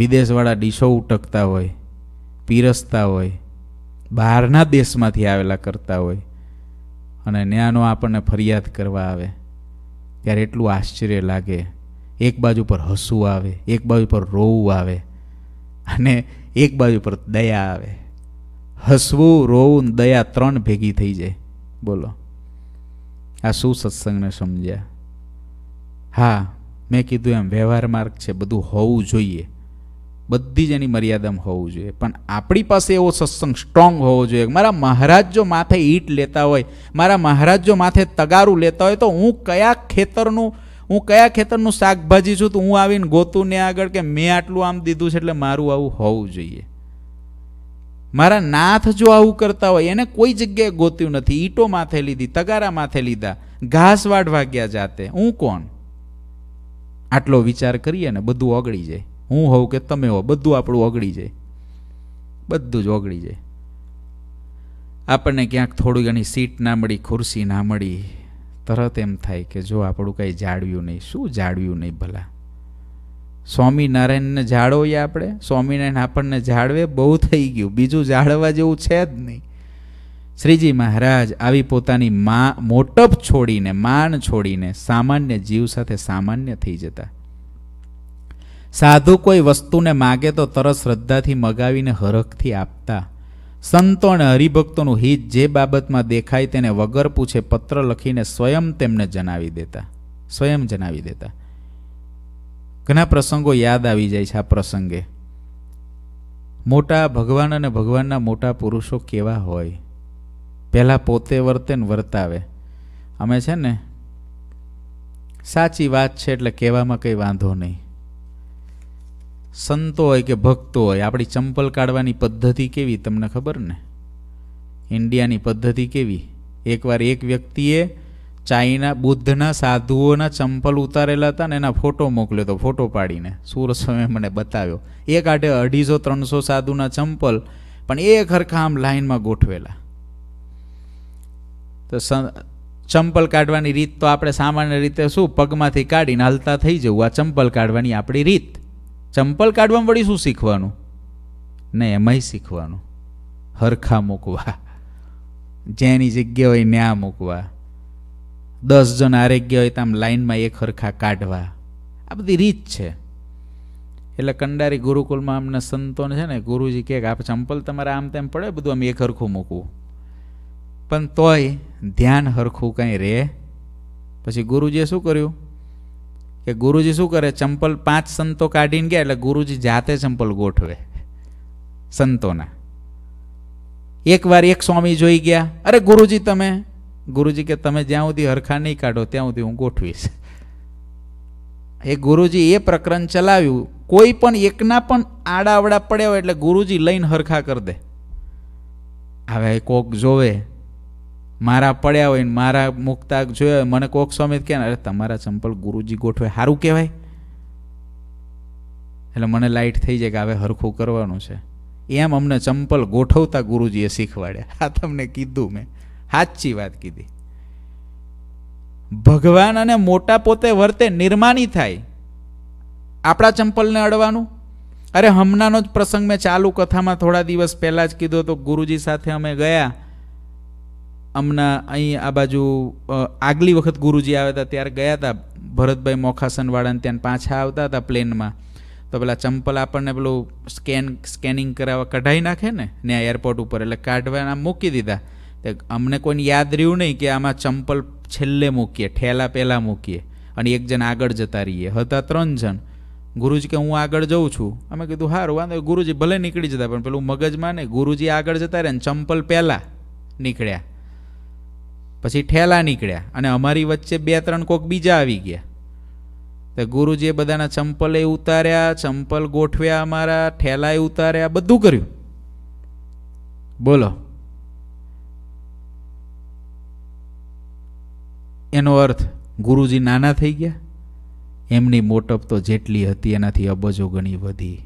વિદેશવાળા ડીશો ઉટકતા હોય પીરસતા હોય બહારના દેશમાંથી આવેલા કરતા હોય અને ન્યાનો આપણને ફરિયાદ કરવા આવે ત્યારે એટલું આશ્ચર્ય લાગે એક બાજુ પર હસવું આવે એક બાજુ પર રોવું આવે અને એક બાજુ પર દયા આવે હસવું રોવું દયા ત્રણ ભેગી થઈ જાય બોલો આ શું સત્સંગને સમજ્યા હા મેં કીધું એમ વ્યવહાર માર્ગ છે બધું હોવું જોઈએ બધી જ એની મર્યાદામાં હોવું જોઈએ પણ આપણી પાસે એવો સત્સંગ સ્ટ્રોંગ હોવો જોઈએ મારા મહારાજ જો માથે ઈટ લેતા હોય મારા મહારાજ જો માથે તગારું લેતા હોય તો હું કયા ખેતરનું હું કયા ખેતરનું શાકભાજી છું તો હું આવીને ગોતું ને આગળ કે મેં આટલું આમ દીધું છે એટલે મારું આવું હોવું જોઈએ મારા નાથ જો આવું કરતા હોય એને કોઈ જગ્યાએ ગોત્યું નથી ઈટો માથે લીધી તગારા માથે લીધા ઘાસ વાઢવા ગયા જાતે હું કોણ આટલો વિચાર કરીએ ને બધું ઓગળી જાય હું હોઉં કે તમે હો બધું આપણું ઓગળી જાય બધું જ ઓગળી જાય આપણને ક્યાંક થોડી એની સીટ ના મળી ખુરશી ના મળી તરત એમ થાય કે જો આપણું કંઈ જાળવ્યું નહીં શું જાળવ્યું નહીં ભલા સ્વામિનારાયણને જાળવીએ આપણે સ્વામિનારાયણ આપણને જાળવે બહુ થઈ ગયું બીજું જાળવવા જેવું છે જ નહીં શ્રીજી મહારાજ આવી પોતાની મા મોટપ છોડીને માન છોડીને સામાન્ય જીવ સાથે સામાન્ય થઈ જતા સાધુ કોઈ વસ્તુને માગે તો તરત શ્રદ્ધાથી મગાવીને હરખથી આપતા સંતો અને હરિભક્તોનું હિત જે બાબતમાં દેખાય તેને વગર પૂછે પત્ર લખીને સ્વયં તેમને જણાવી દેતા સ્વયં જણાવી દેતા ઘણા પ્રસંગો યાદ આવી જાય છે આ પ્રસંગે મોટા ભગવાન અને ભગવાનના મોટા પુરુષો કેવા હોય પહેલાં પોતે વર્તે ને વર્તાવે અમે છે ને સાચી વાત છે એટલે કહેવામાં કંઈ વાંધો નહીં સંતો હોય કે ભક્તો હોય આપણી ચંપલ કાઢવાની પદ્ધતિ કેવી તમને ખબર ને ઇન્ડિયાની પદ્ધતિ કેવી એકવાર એક વ્યક્તિએ ચાઈના બુદ્ધના સાધુઓના ચંપલ ઉતારેલા હતા ને એના ફોટો મોકલ્યો હતો ફોટો પાડીને સુર સમય મને બતાવ્યો એક આઢે અઢીસો ત્રણસો સાધુના ચંપલ પણ એ ખરખા આમ લાઇનમાં ગોઠવેલા તો ચંપલ કાઢવાની રીત તો આપણે સામાન્ય રીતે શું પગમાંથી કાઢીને હાલતા થઈ જવું આ ચંપલ કાઢવાની આપણી રીત ચંપલ કાઢવામાં વળી શું શીખવાનું ને એમાંય શીખવાનું હરખા મૂકવા જેની જગ્યા હોય ન્યા મૂકવા દસ જણ આરોગ્ય હોય તો આમ લાઇનમાં એક હરખા કાઢવા આ બધી રીત છે એટલે કંડારી ગુરુકુલમાં અમને સંતોને છે ને ગુરુજી કહે કે આ ચંપલ તમારે આમ તેમ પડે બધું આમ એક હરખું મૂકવું પણ તોય ધ્યાન હરખું કંઈ રે પછી ગુરુજીએ શું કર્યું કે ગુરુજી શું કરે ચંપલ પાંચ સંતો કાઢીને ગયા એટલે ગુરુજી જાતે ચંપલ ગોઠવે સંતોના એકવાર એક સ્વામી જોઈ ગયા અરે ગુરુજી તમે ગુરુજી કે તમે જ્યાં સુધી હરખા નહીં કાઢો ત્યાં સુધી હું ગોઠવીશ એ ગુરુજી એ પ્રકરણ ચલાવ્યું કોઈ પણ એકના પણ આડાવડા પડ્યા હોય એટલે ગુરુજી લઈને હરખા કરી દે હવે કોક જોવે મારા પડ્યા હોય ને મારા મૂકતા જોયા મને કોક સ્વામી કહે અરે તમારા ચંપલ ગુરુજી ગોઠવે સારું કહેવાય એટલે મને લાઇટ થઈ જાય કે હવે હરખું કરવાનું છે એમ અમને ચંપલ ગોઠવતા ગુરુજીએ શીખવાડ્યા આ તમને કીધું મેં સાચી વાત કીધી ભગવાન અને મોટા પોતે વર્તે નિર્માની થાય આપણા ચંપલને અડવાનું અરે હમણાંનો જ પ્રસંગ મેં ચાલુ કથામાં થોડા દિવસ પહેલાં જ કીધો તો ગુરુજી સાથે અમે ગયા હમણાં અહીં આ બાજુ આગલી વખત ગુરુજી આવ્યા હતા ત્યારે ગયા હતા ભરતભાઈ મોખાસનવાળાને ત્યાં પાછા આવતા હતા પ્લેનમાં તો પેલા ચંપલ આપણને પેલું સ્કેન સ્કેનિંગ કરાવવા કઢાઈ નાખે ને ત્યાં એરપોર્ટ ઉપર એટલે કાઢવાના મૂકી દીધા તે અમને કોઈને યાદ રહ્યું નહીં કે આમાં ચંપલ છેલ્લે મૂકીએ ઠેલા પહેલાં મૂકીએ અને એક જણ આગળ જતા રહીએ હતા ત્રણ જણ ગુરુજી કે હું આગળ જઉં છું અમે કીધું સારું વાંધો ગુરુજી ભલે નીકળી જતા પણ પેલું મગજમાં ને ગુરુજી આગળ જતા રહે ને ચંપલ પહેલાં નીકળ્યા પછી ઠેલા નીકળ્યા અને અમારી વચ્ચે બે ત્રણ કોક બીજા આવી ગયા તો ગુરુજીએ બધાના ચંપલે ઉતાર્યા ચંપલ ગોઠવ્યા અમારા ઠેલાએ ઉતાર્યા બધું કર્યું બોલો એનો અર્થ ગુરુજી નાના થઈ ગયા એમની મોટપ તો જેટલી હતી એનાથી અબજો ગણી વધી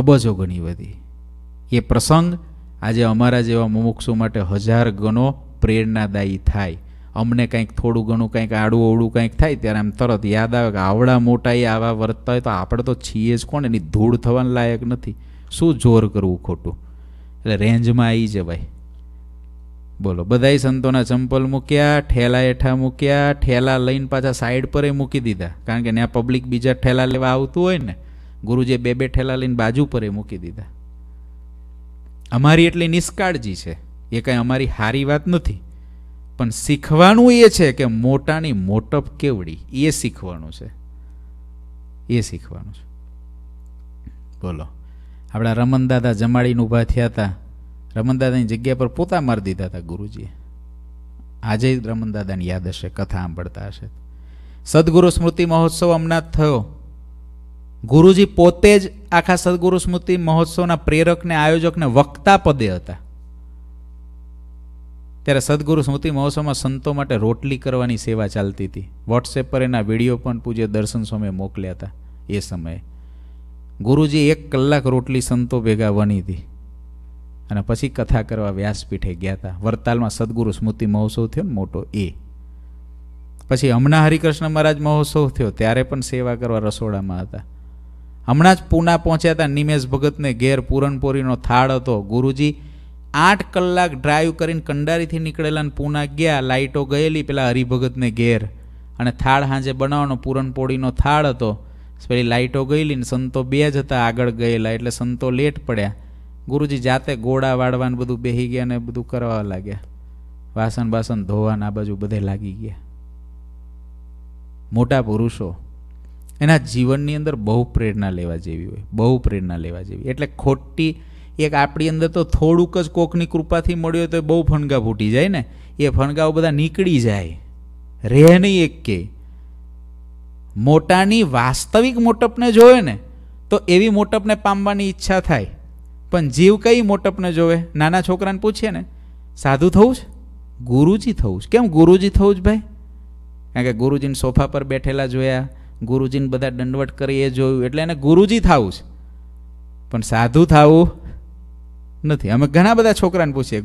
અબજો ગણી વધી એ પ્રસંગ આજે અમારા જેવા મુમુક્ષુ માટે હજાર ગણો પ્રેરણાદાયી થાય અમને કંઈક થોડું ઘણું કંઈક આડું ઓળું કંઈક થાય ત્યારે આમ તરત યાદ આવે કે આવડા મોટા એ આવા વર્તતા હોય તો આપણે તો છીએ જ કોણ એની ધૂળ થવાના લાયક નથી શું જોર કરવું ખોટું એટલે રેન્જમાં આવી જવાય બોલો બધાય સંતોના ચંપલ મૂક્યા ઠેલા હેઠા મૂક્યા ઠેલા લઈને પાછા સાઈડ પર મૂકી દીધા કારણ કે ત્યાં પબ્લિક બીજા ઠેલા લેવા આવતું હોય ને ગુરુજે બે બે ઠેલા લઈને બાજુ પર મૂકી દીધા અમારી એટલી નિષ્કાળજી છે એ કંઈ અમારી સારી વાત નથી પણ શીખવાનું એ છે કે મોટાની મોટપ કેવડી એ શીખવાનું છે એ શીખવાનું છે બોલો આપણા રમનદાદા જમાડીને ઊભા થયા હતા રમનદાદાની જગ્યા પર પોતા મારી દીધા હતા ગુરુજીએ આજે રમનદાદાની યાદ હશે કથા સાંભળતા હશે સદગુરુ સ્મૃતિ મહોત્સવ હમણાં જ થયો ગુરુજી પોતે જ આખા સદગુરુ સ્મૃતિ મહોત્સવના પ્રેરકને આયોજકને વક્તા પદે હતા ત્યારે સદગુરુ સ્મૃતિ મહોત્સવમાં સંતો માટે રોટલી કરવાની સેવા ચાલતી હતી વોટ્સએપ પર એના વિડીયો પણ પૂજ્ય દર્શન સ્વામીએ મોકલ્યા હતા એ સમયે ગુરુજી એક કલાક રોટલી સંતો ભેગા વણી હતી અને પછી કથા કરવા વ્યાસપીઠે ગયા હતા વડતાલમાં સદગુરુ સ્મૃતિ મહોત્સવ થયો ને મોટો એ પછી હમણાં હરિકૃષ્ણ મહારાજ મહોત્સવ થયો ત્યારે પણ સેવા કરવા રસોડામાં હતા હમણાં જ પૂના પહોંચ્યા હતા નિમેશ ભગતને ઘેર પૂરણપોરીનો થાળ હતો ગુરુજી આઠ કલાક ડ્રાઈવ કરીને કંડારીથી નીકળેલા અને પૂના ગયા લાઇટો ગયેલી પેલા હરિભગતને ઘેર અને થાળ સાંજે બનાવવાનો પૂરણપોળીનો થાળ હતો પેલી લાઇટો ગયેલી ને સંતો બે જ હતા આગળ ગયેલા એટલે સંતો લેટ પડ્યા ગુરુજી જાતે ગોળા વાળવાનું બધું બેહી ગયા અને બધું કરવા લાગ્યા વાસણ બાસણ ધોવાના આ બાજુ બધે લાગી ગયા મોટા પુરુષો એના જીવનની અંદર બહુ પ્રેરણા લેવા જેવી હોય બહુ પ્રેરણા લેવા જેવી એટલે ખોટી એક આપણી અંદર તો થોડુંક જ કોકની કૃપાથી મળ્યો તો બહુ ફણગા ફૂટી જાય ને એ ફણગાઓ બધા નીકળી જાય રહે નહીં એક કે મોટાની વાસ્તવિક મોટપને જોવે ને તો એવી મોટપને પામવાની ઈચ્છા થાય પણ જીવ કઈ મોટપને જોવે નાના છોકરાને પૂછીએ ને સાધુ થવું છે ગુરુજી થવું છે કેમ ગુરુજી થવું જ ભાઈ કારણ કે ગુરુજીને સોફા પર બેઠેલા જોયા ગુરુજીને બધા દંડવટ કરી એ જોયું એટલે એને ગુરુજી થવું છે પણ સાધુ થવું નથી અમે ઘણા બધા છોકરાને પૂછીએ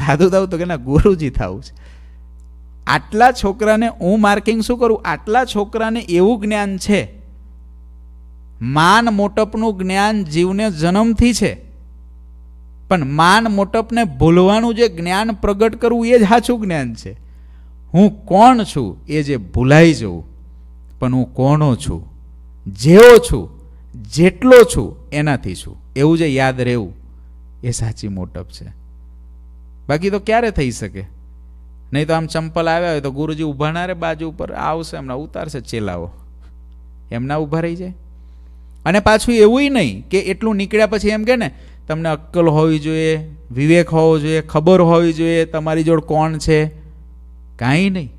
સાધુ થવું તો કે ના ગુરુજી થવું છે આટલા છોકરાને હું માર્કિંગ શું કરું આટલા છોકરાને એવું જ્ઞાન છે માન મોટપનું જ્ઞાન જીવને જન્મથી છે પણ માન મોટપને ભૂલવાનું જે જ્ઞાન પ્રગટ કરવું એ જ સાચું જ્ઞાન છે હું કોણ છું એ જે ભૂલાઈ જવું પણ હું કોણો છું જેવો છું જેટલો છું એનાથી છું એવું જે યાદ રહેવું એ સાચી મોટપ છે બાકી તો ક્યારે થઈ શકે નહીં તો આમ ચંપલ આવ્યા હોય તો ગુરુજી ઊભા ના રે બાજુ ઉપર આવશે એમના ઉતારશે ચેલાઓ એમના ઊભા રહી જાય અને પાછું એવું નહીં કે એટલું નીકળ્યા પછી એમ કે ને તમને અક્કલ હોવી જોઈએ વિવેક હોવો જોઈએ ખબર હોવી જોઈએ તમારી જોડ કોણ છે કાંઈ નહીં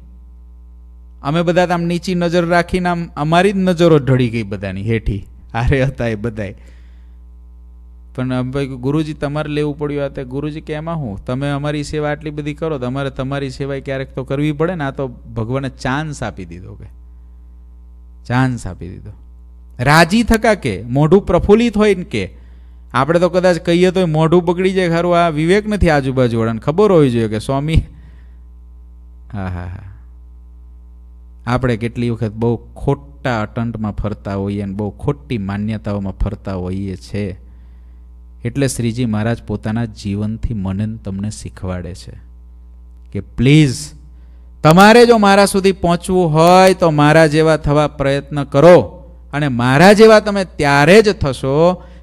અમે બધા આમ નીચી નજર રાખીને આમ અમારી જ નજરો ઢળી ગઈ બધાની હેઠી આરે હતા એ બધાય પણ ભાઈ ગુરુજી તમારે લેવું પડ્યું આ તે ગુરુજી કે એમાં હું તમે અમારી સેવા આટલી બધી કરો તમારે તમારી સેવા ક્યારેક તો કરવી પડે ને આ તો ભગવાને ચાન્સ આપી દીધો કે ચાન્સ આપી દીધો રાજી થકા કે મોઢું પ્રફુલ્લિત હોય ને કે આપણે તો કદાચ કહીએ તો મોઢું બગડી જાય ખરું આ વિવેક નથી આજુબાજુ વાળાને ખબર હોવી જોઈએ કે સ્વામી હા હા હા આપણે કેટલી વખત બહુ ખોટા અટંટમાં ફરતા હોઈએ અને બહુ ખોટી માન્યતાઓમાં ફરતા હોઈએ છીએ એટલે શ્રીજી મહારાજ પોતાના જીવનથી મનન તમને શીખવાડે છે કે પ્લીઝ તમારે જો મારા સુધી પહોંચવું હોય તો મારા જેવા થવા પ્રયત્ન કરો અને મારા જેવા તમે ત્યારે જ થશો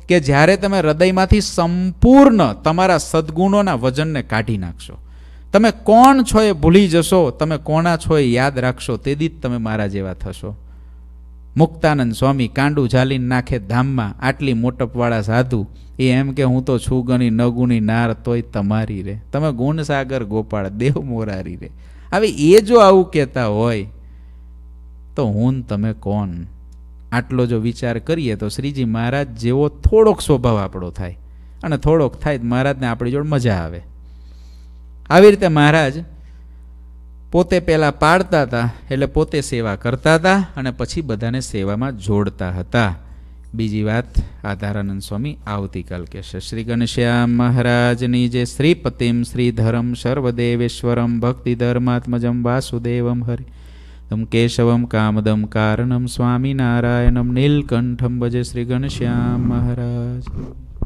કે જ્યારે તમે હૃદયમાંથી સંપૂર્ણ તમારા સદગુણોના વજનને કાઢી નાખશો તમે કોણ છો એ ભૂલી જશો તમે કોણા છો એ યાદ રાખશો તેથી જ તમે મારા જેવા થશો મુક્તાનંદ સ્વામી કાંડું ઝાલીને નાખે ધામમાં આટલી મોટપવાળા સાધુ એ એમ કે હું તો છું ગણી નગુણી નાર તોય તમારી રે તમે ગુણસાગર ગોપાળ દેવ મોરારી રે હવે એ જો આવું કહેતા હોય તો હું તમે કોણ આટલો જો વિચાર કરીએ તો શ્રીજી મહારાજ જેવો થોડોક સ્વભાવ આપણો થાય અને થોડોક થાય મહારાજને આપણી જોડે મજા આવે આવી રીતે મહારાજ પોતે પહેલાં પાડતા હતા એટલે પોતે સેવા કરતા હતા અને પછી બધાને સેવામાં જોડતા હતા બીજી વાત આધારાનંદ સ્વામી આવતીકાલ કહેશે શ્રી ઘનશ્યામ મહારાજની જે શ્રીપતિમ શ્રીધરમ સર્વદેવેશ્વરમ ભક્તિ ધર્માત્મજમ વાસુદેવમ હરિ તમ કેશવમ કામદમ કારણમ સ્વામિનારાયણમ નીલકંઠમ ભજે શ્રી ઘનશ્યામ મહારાજ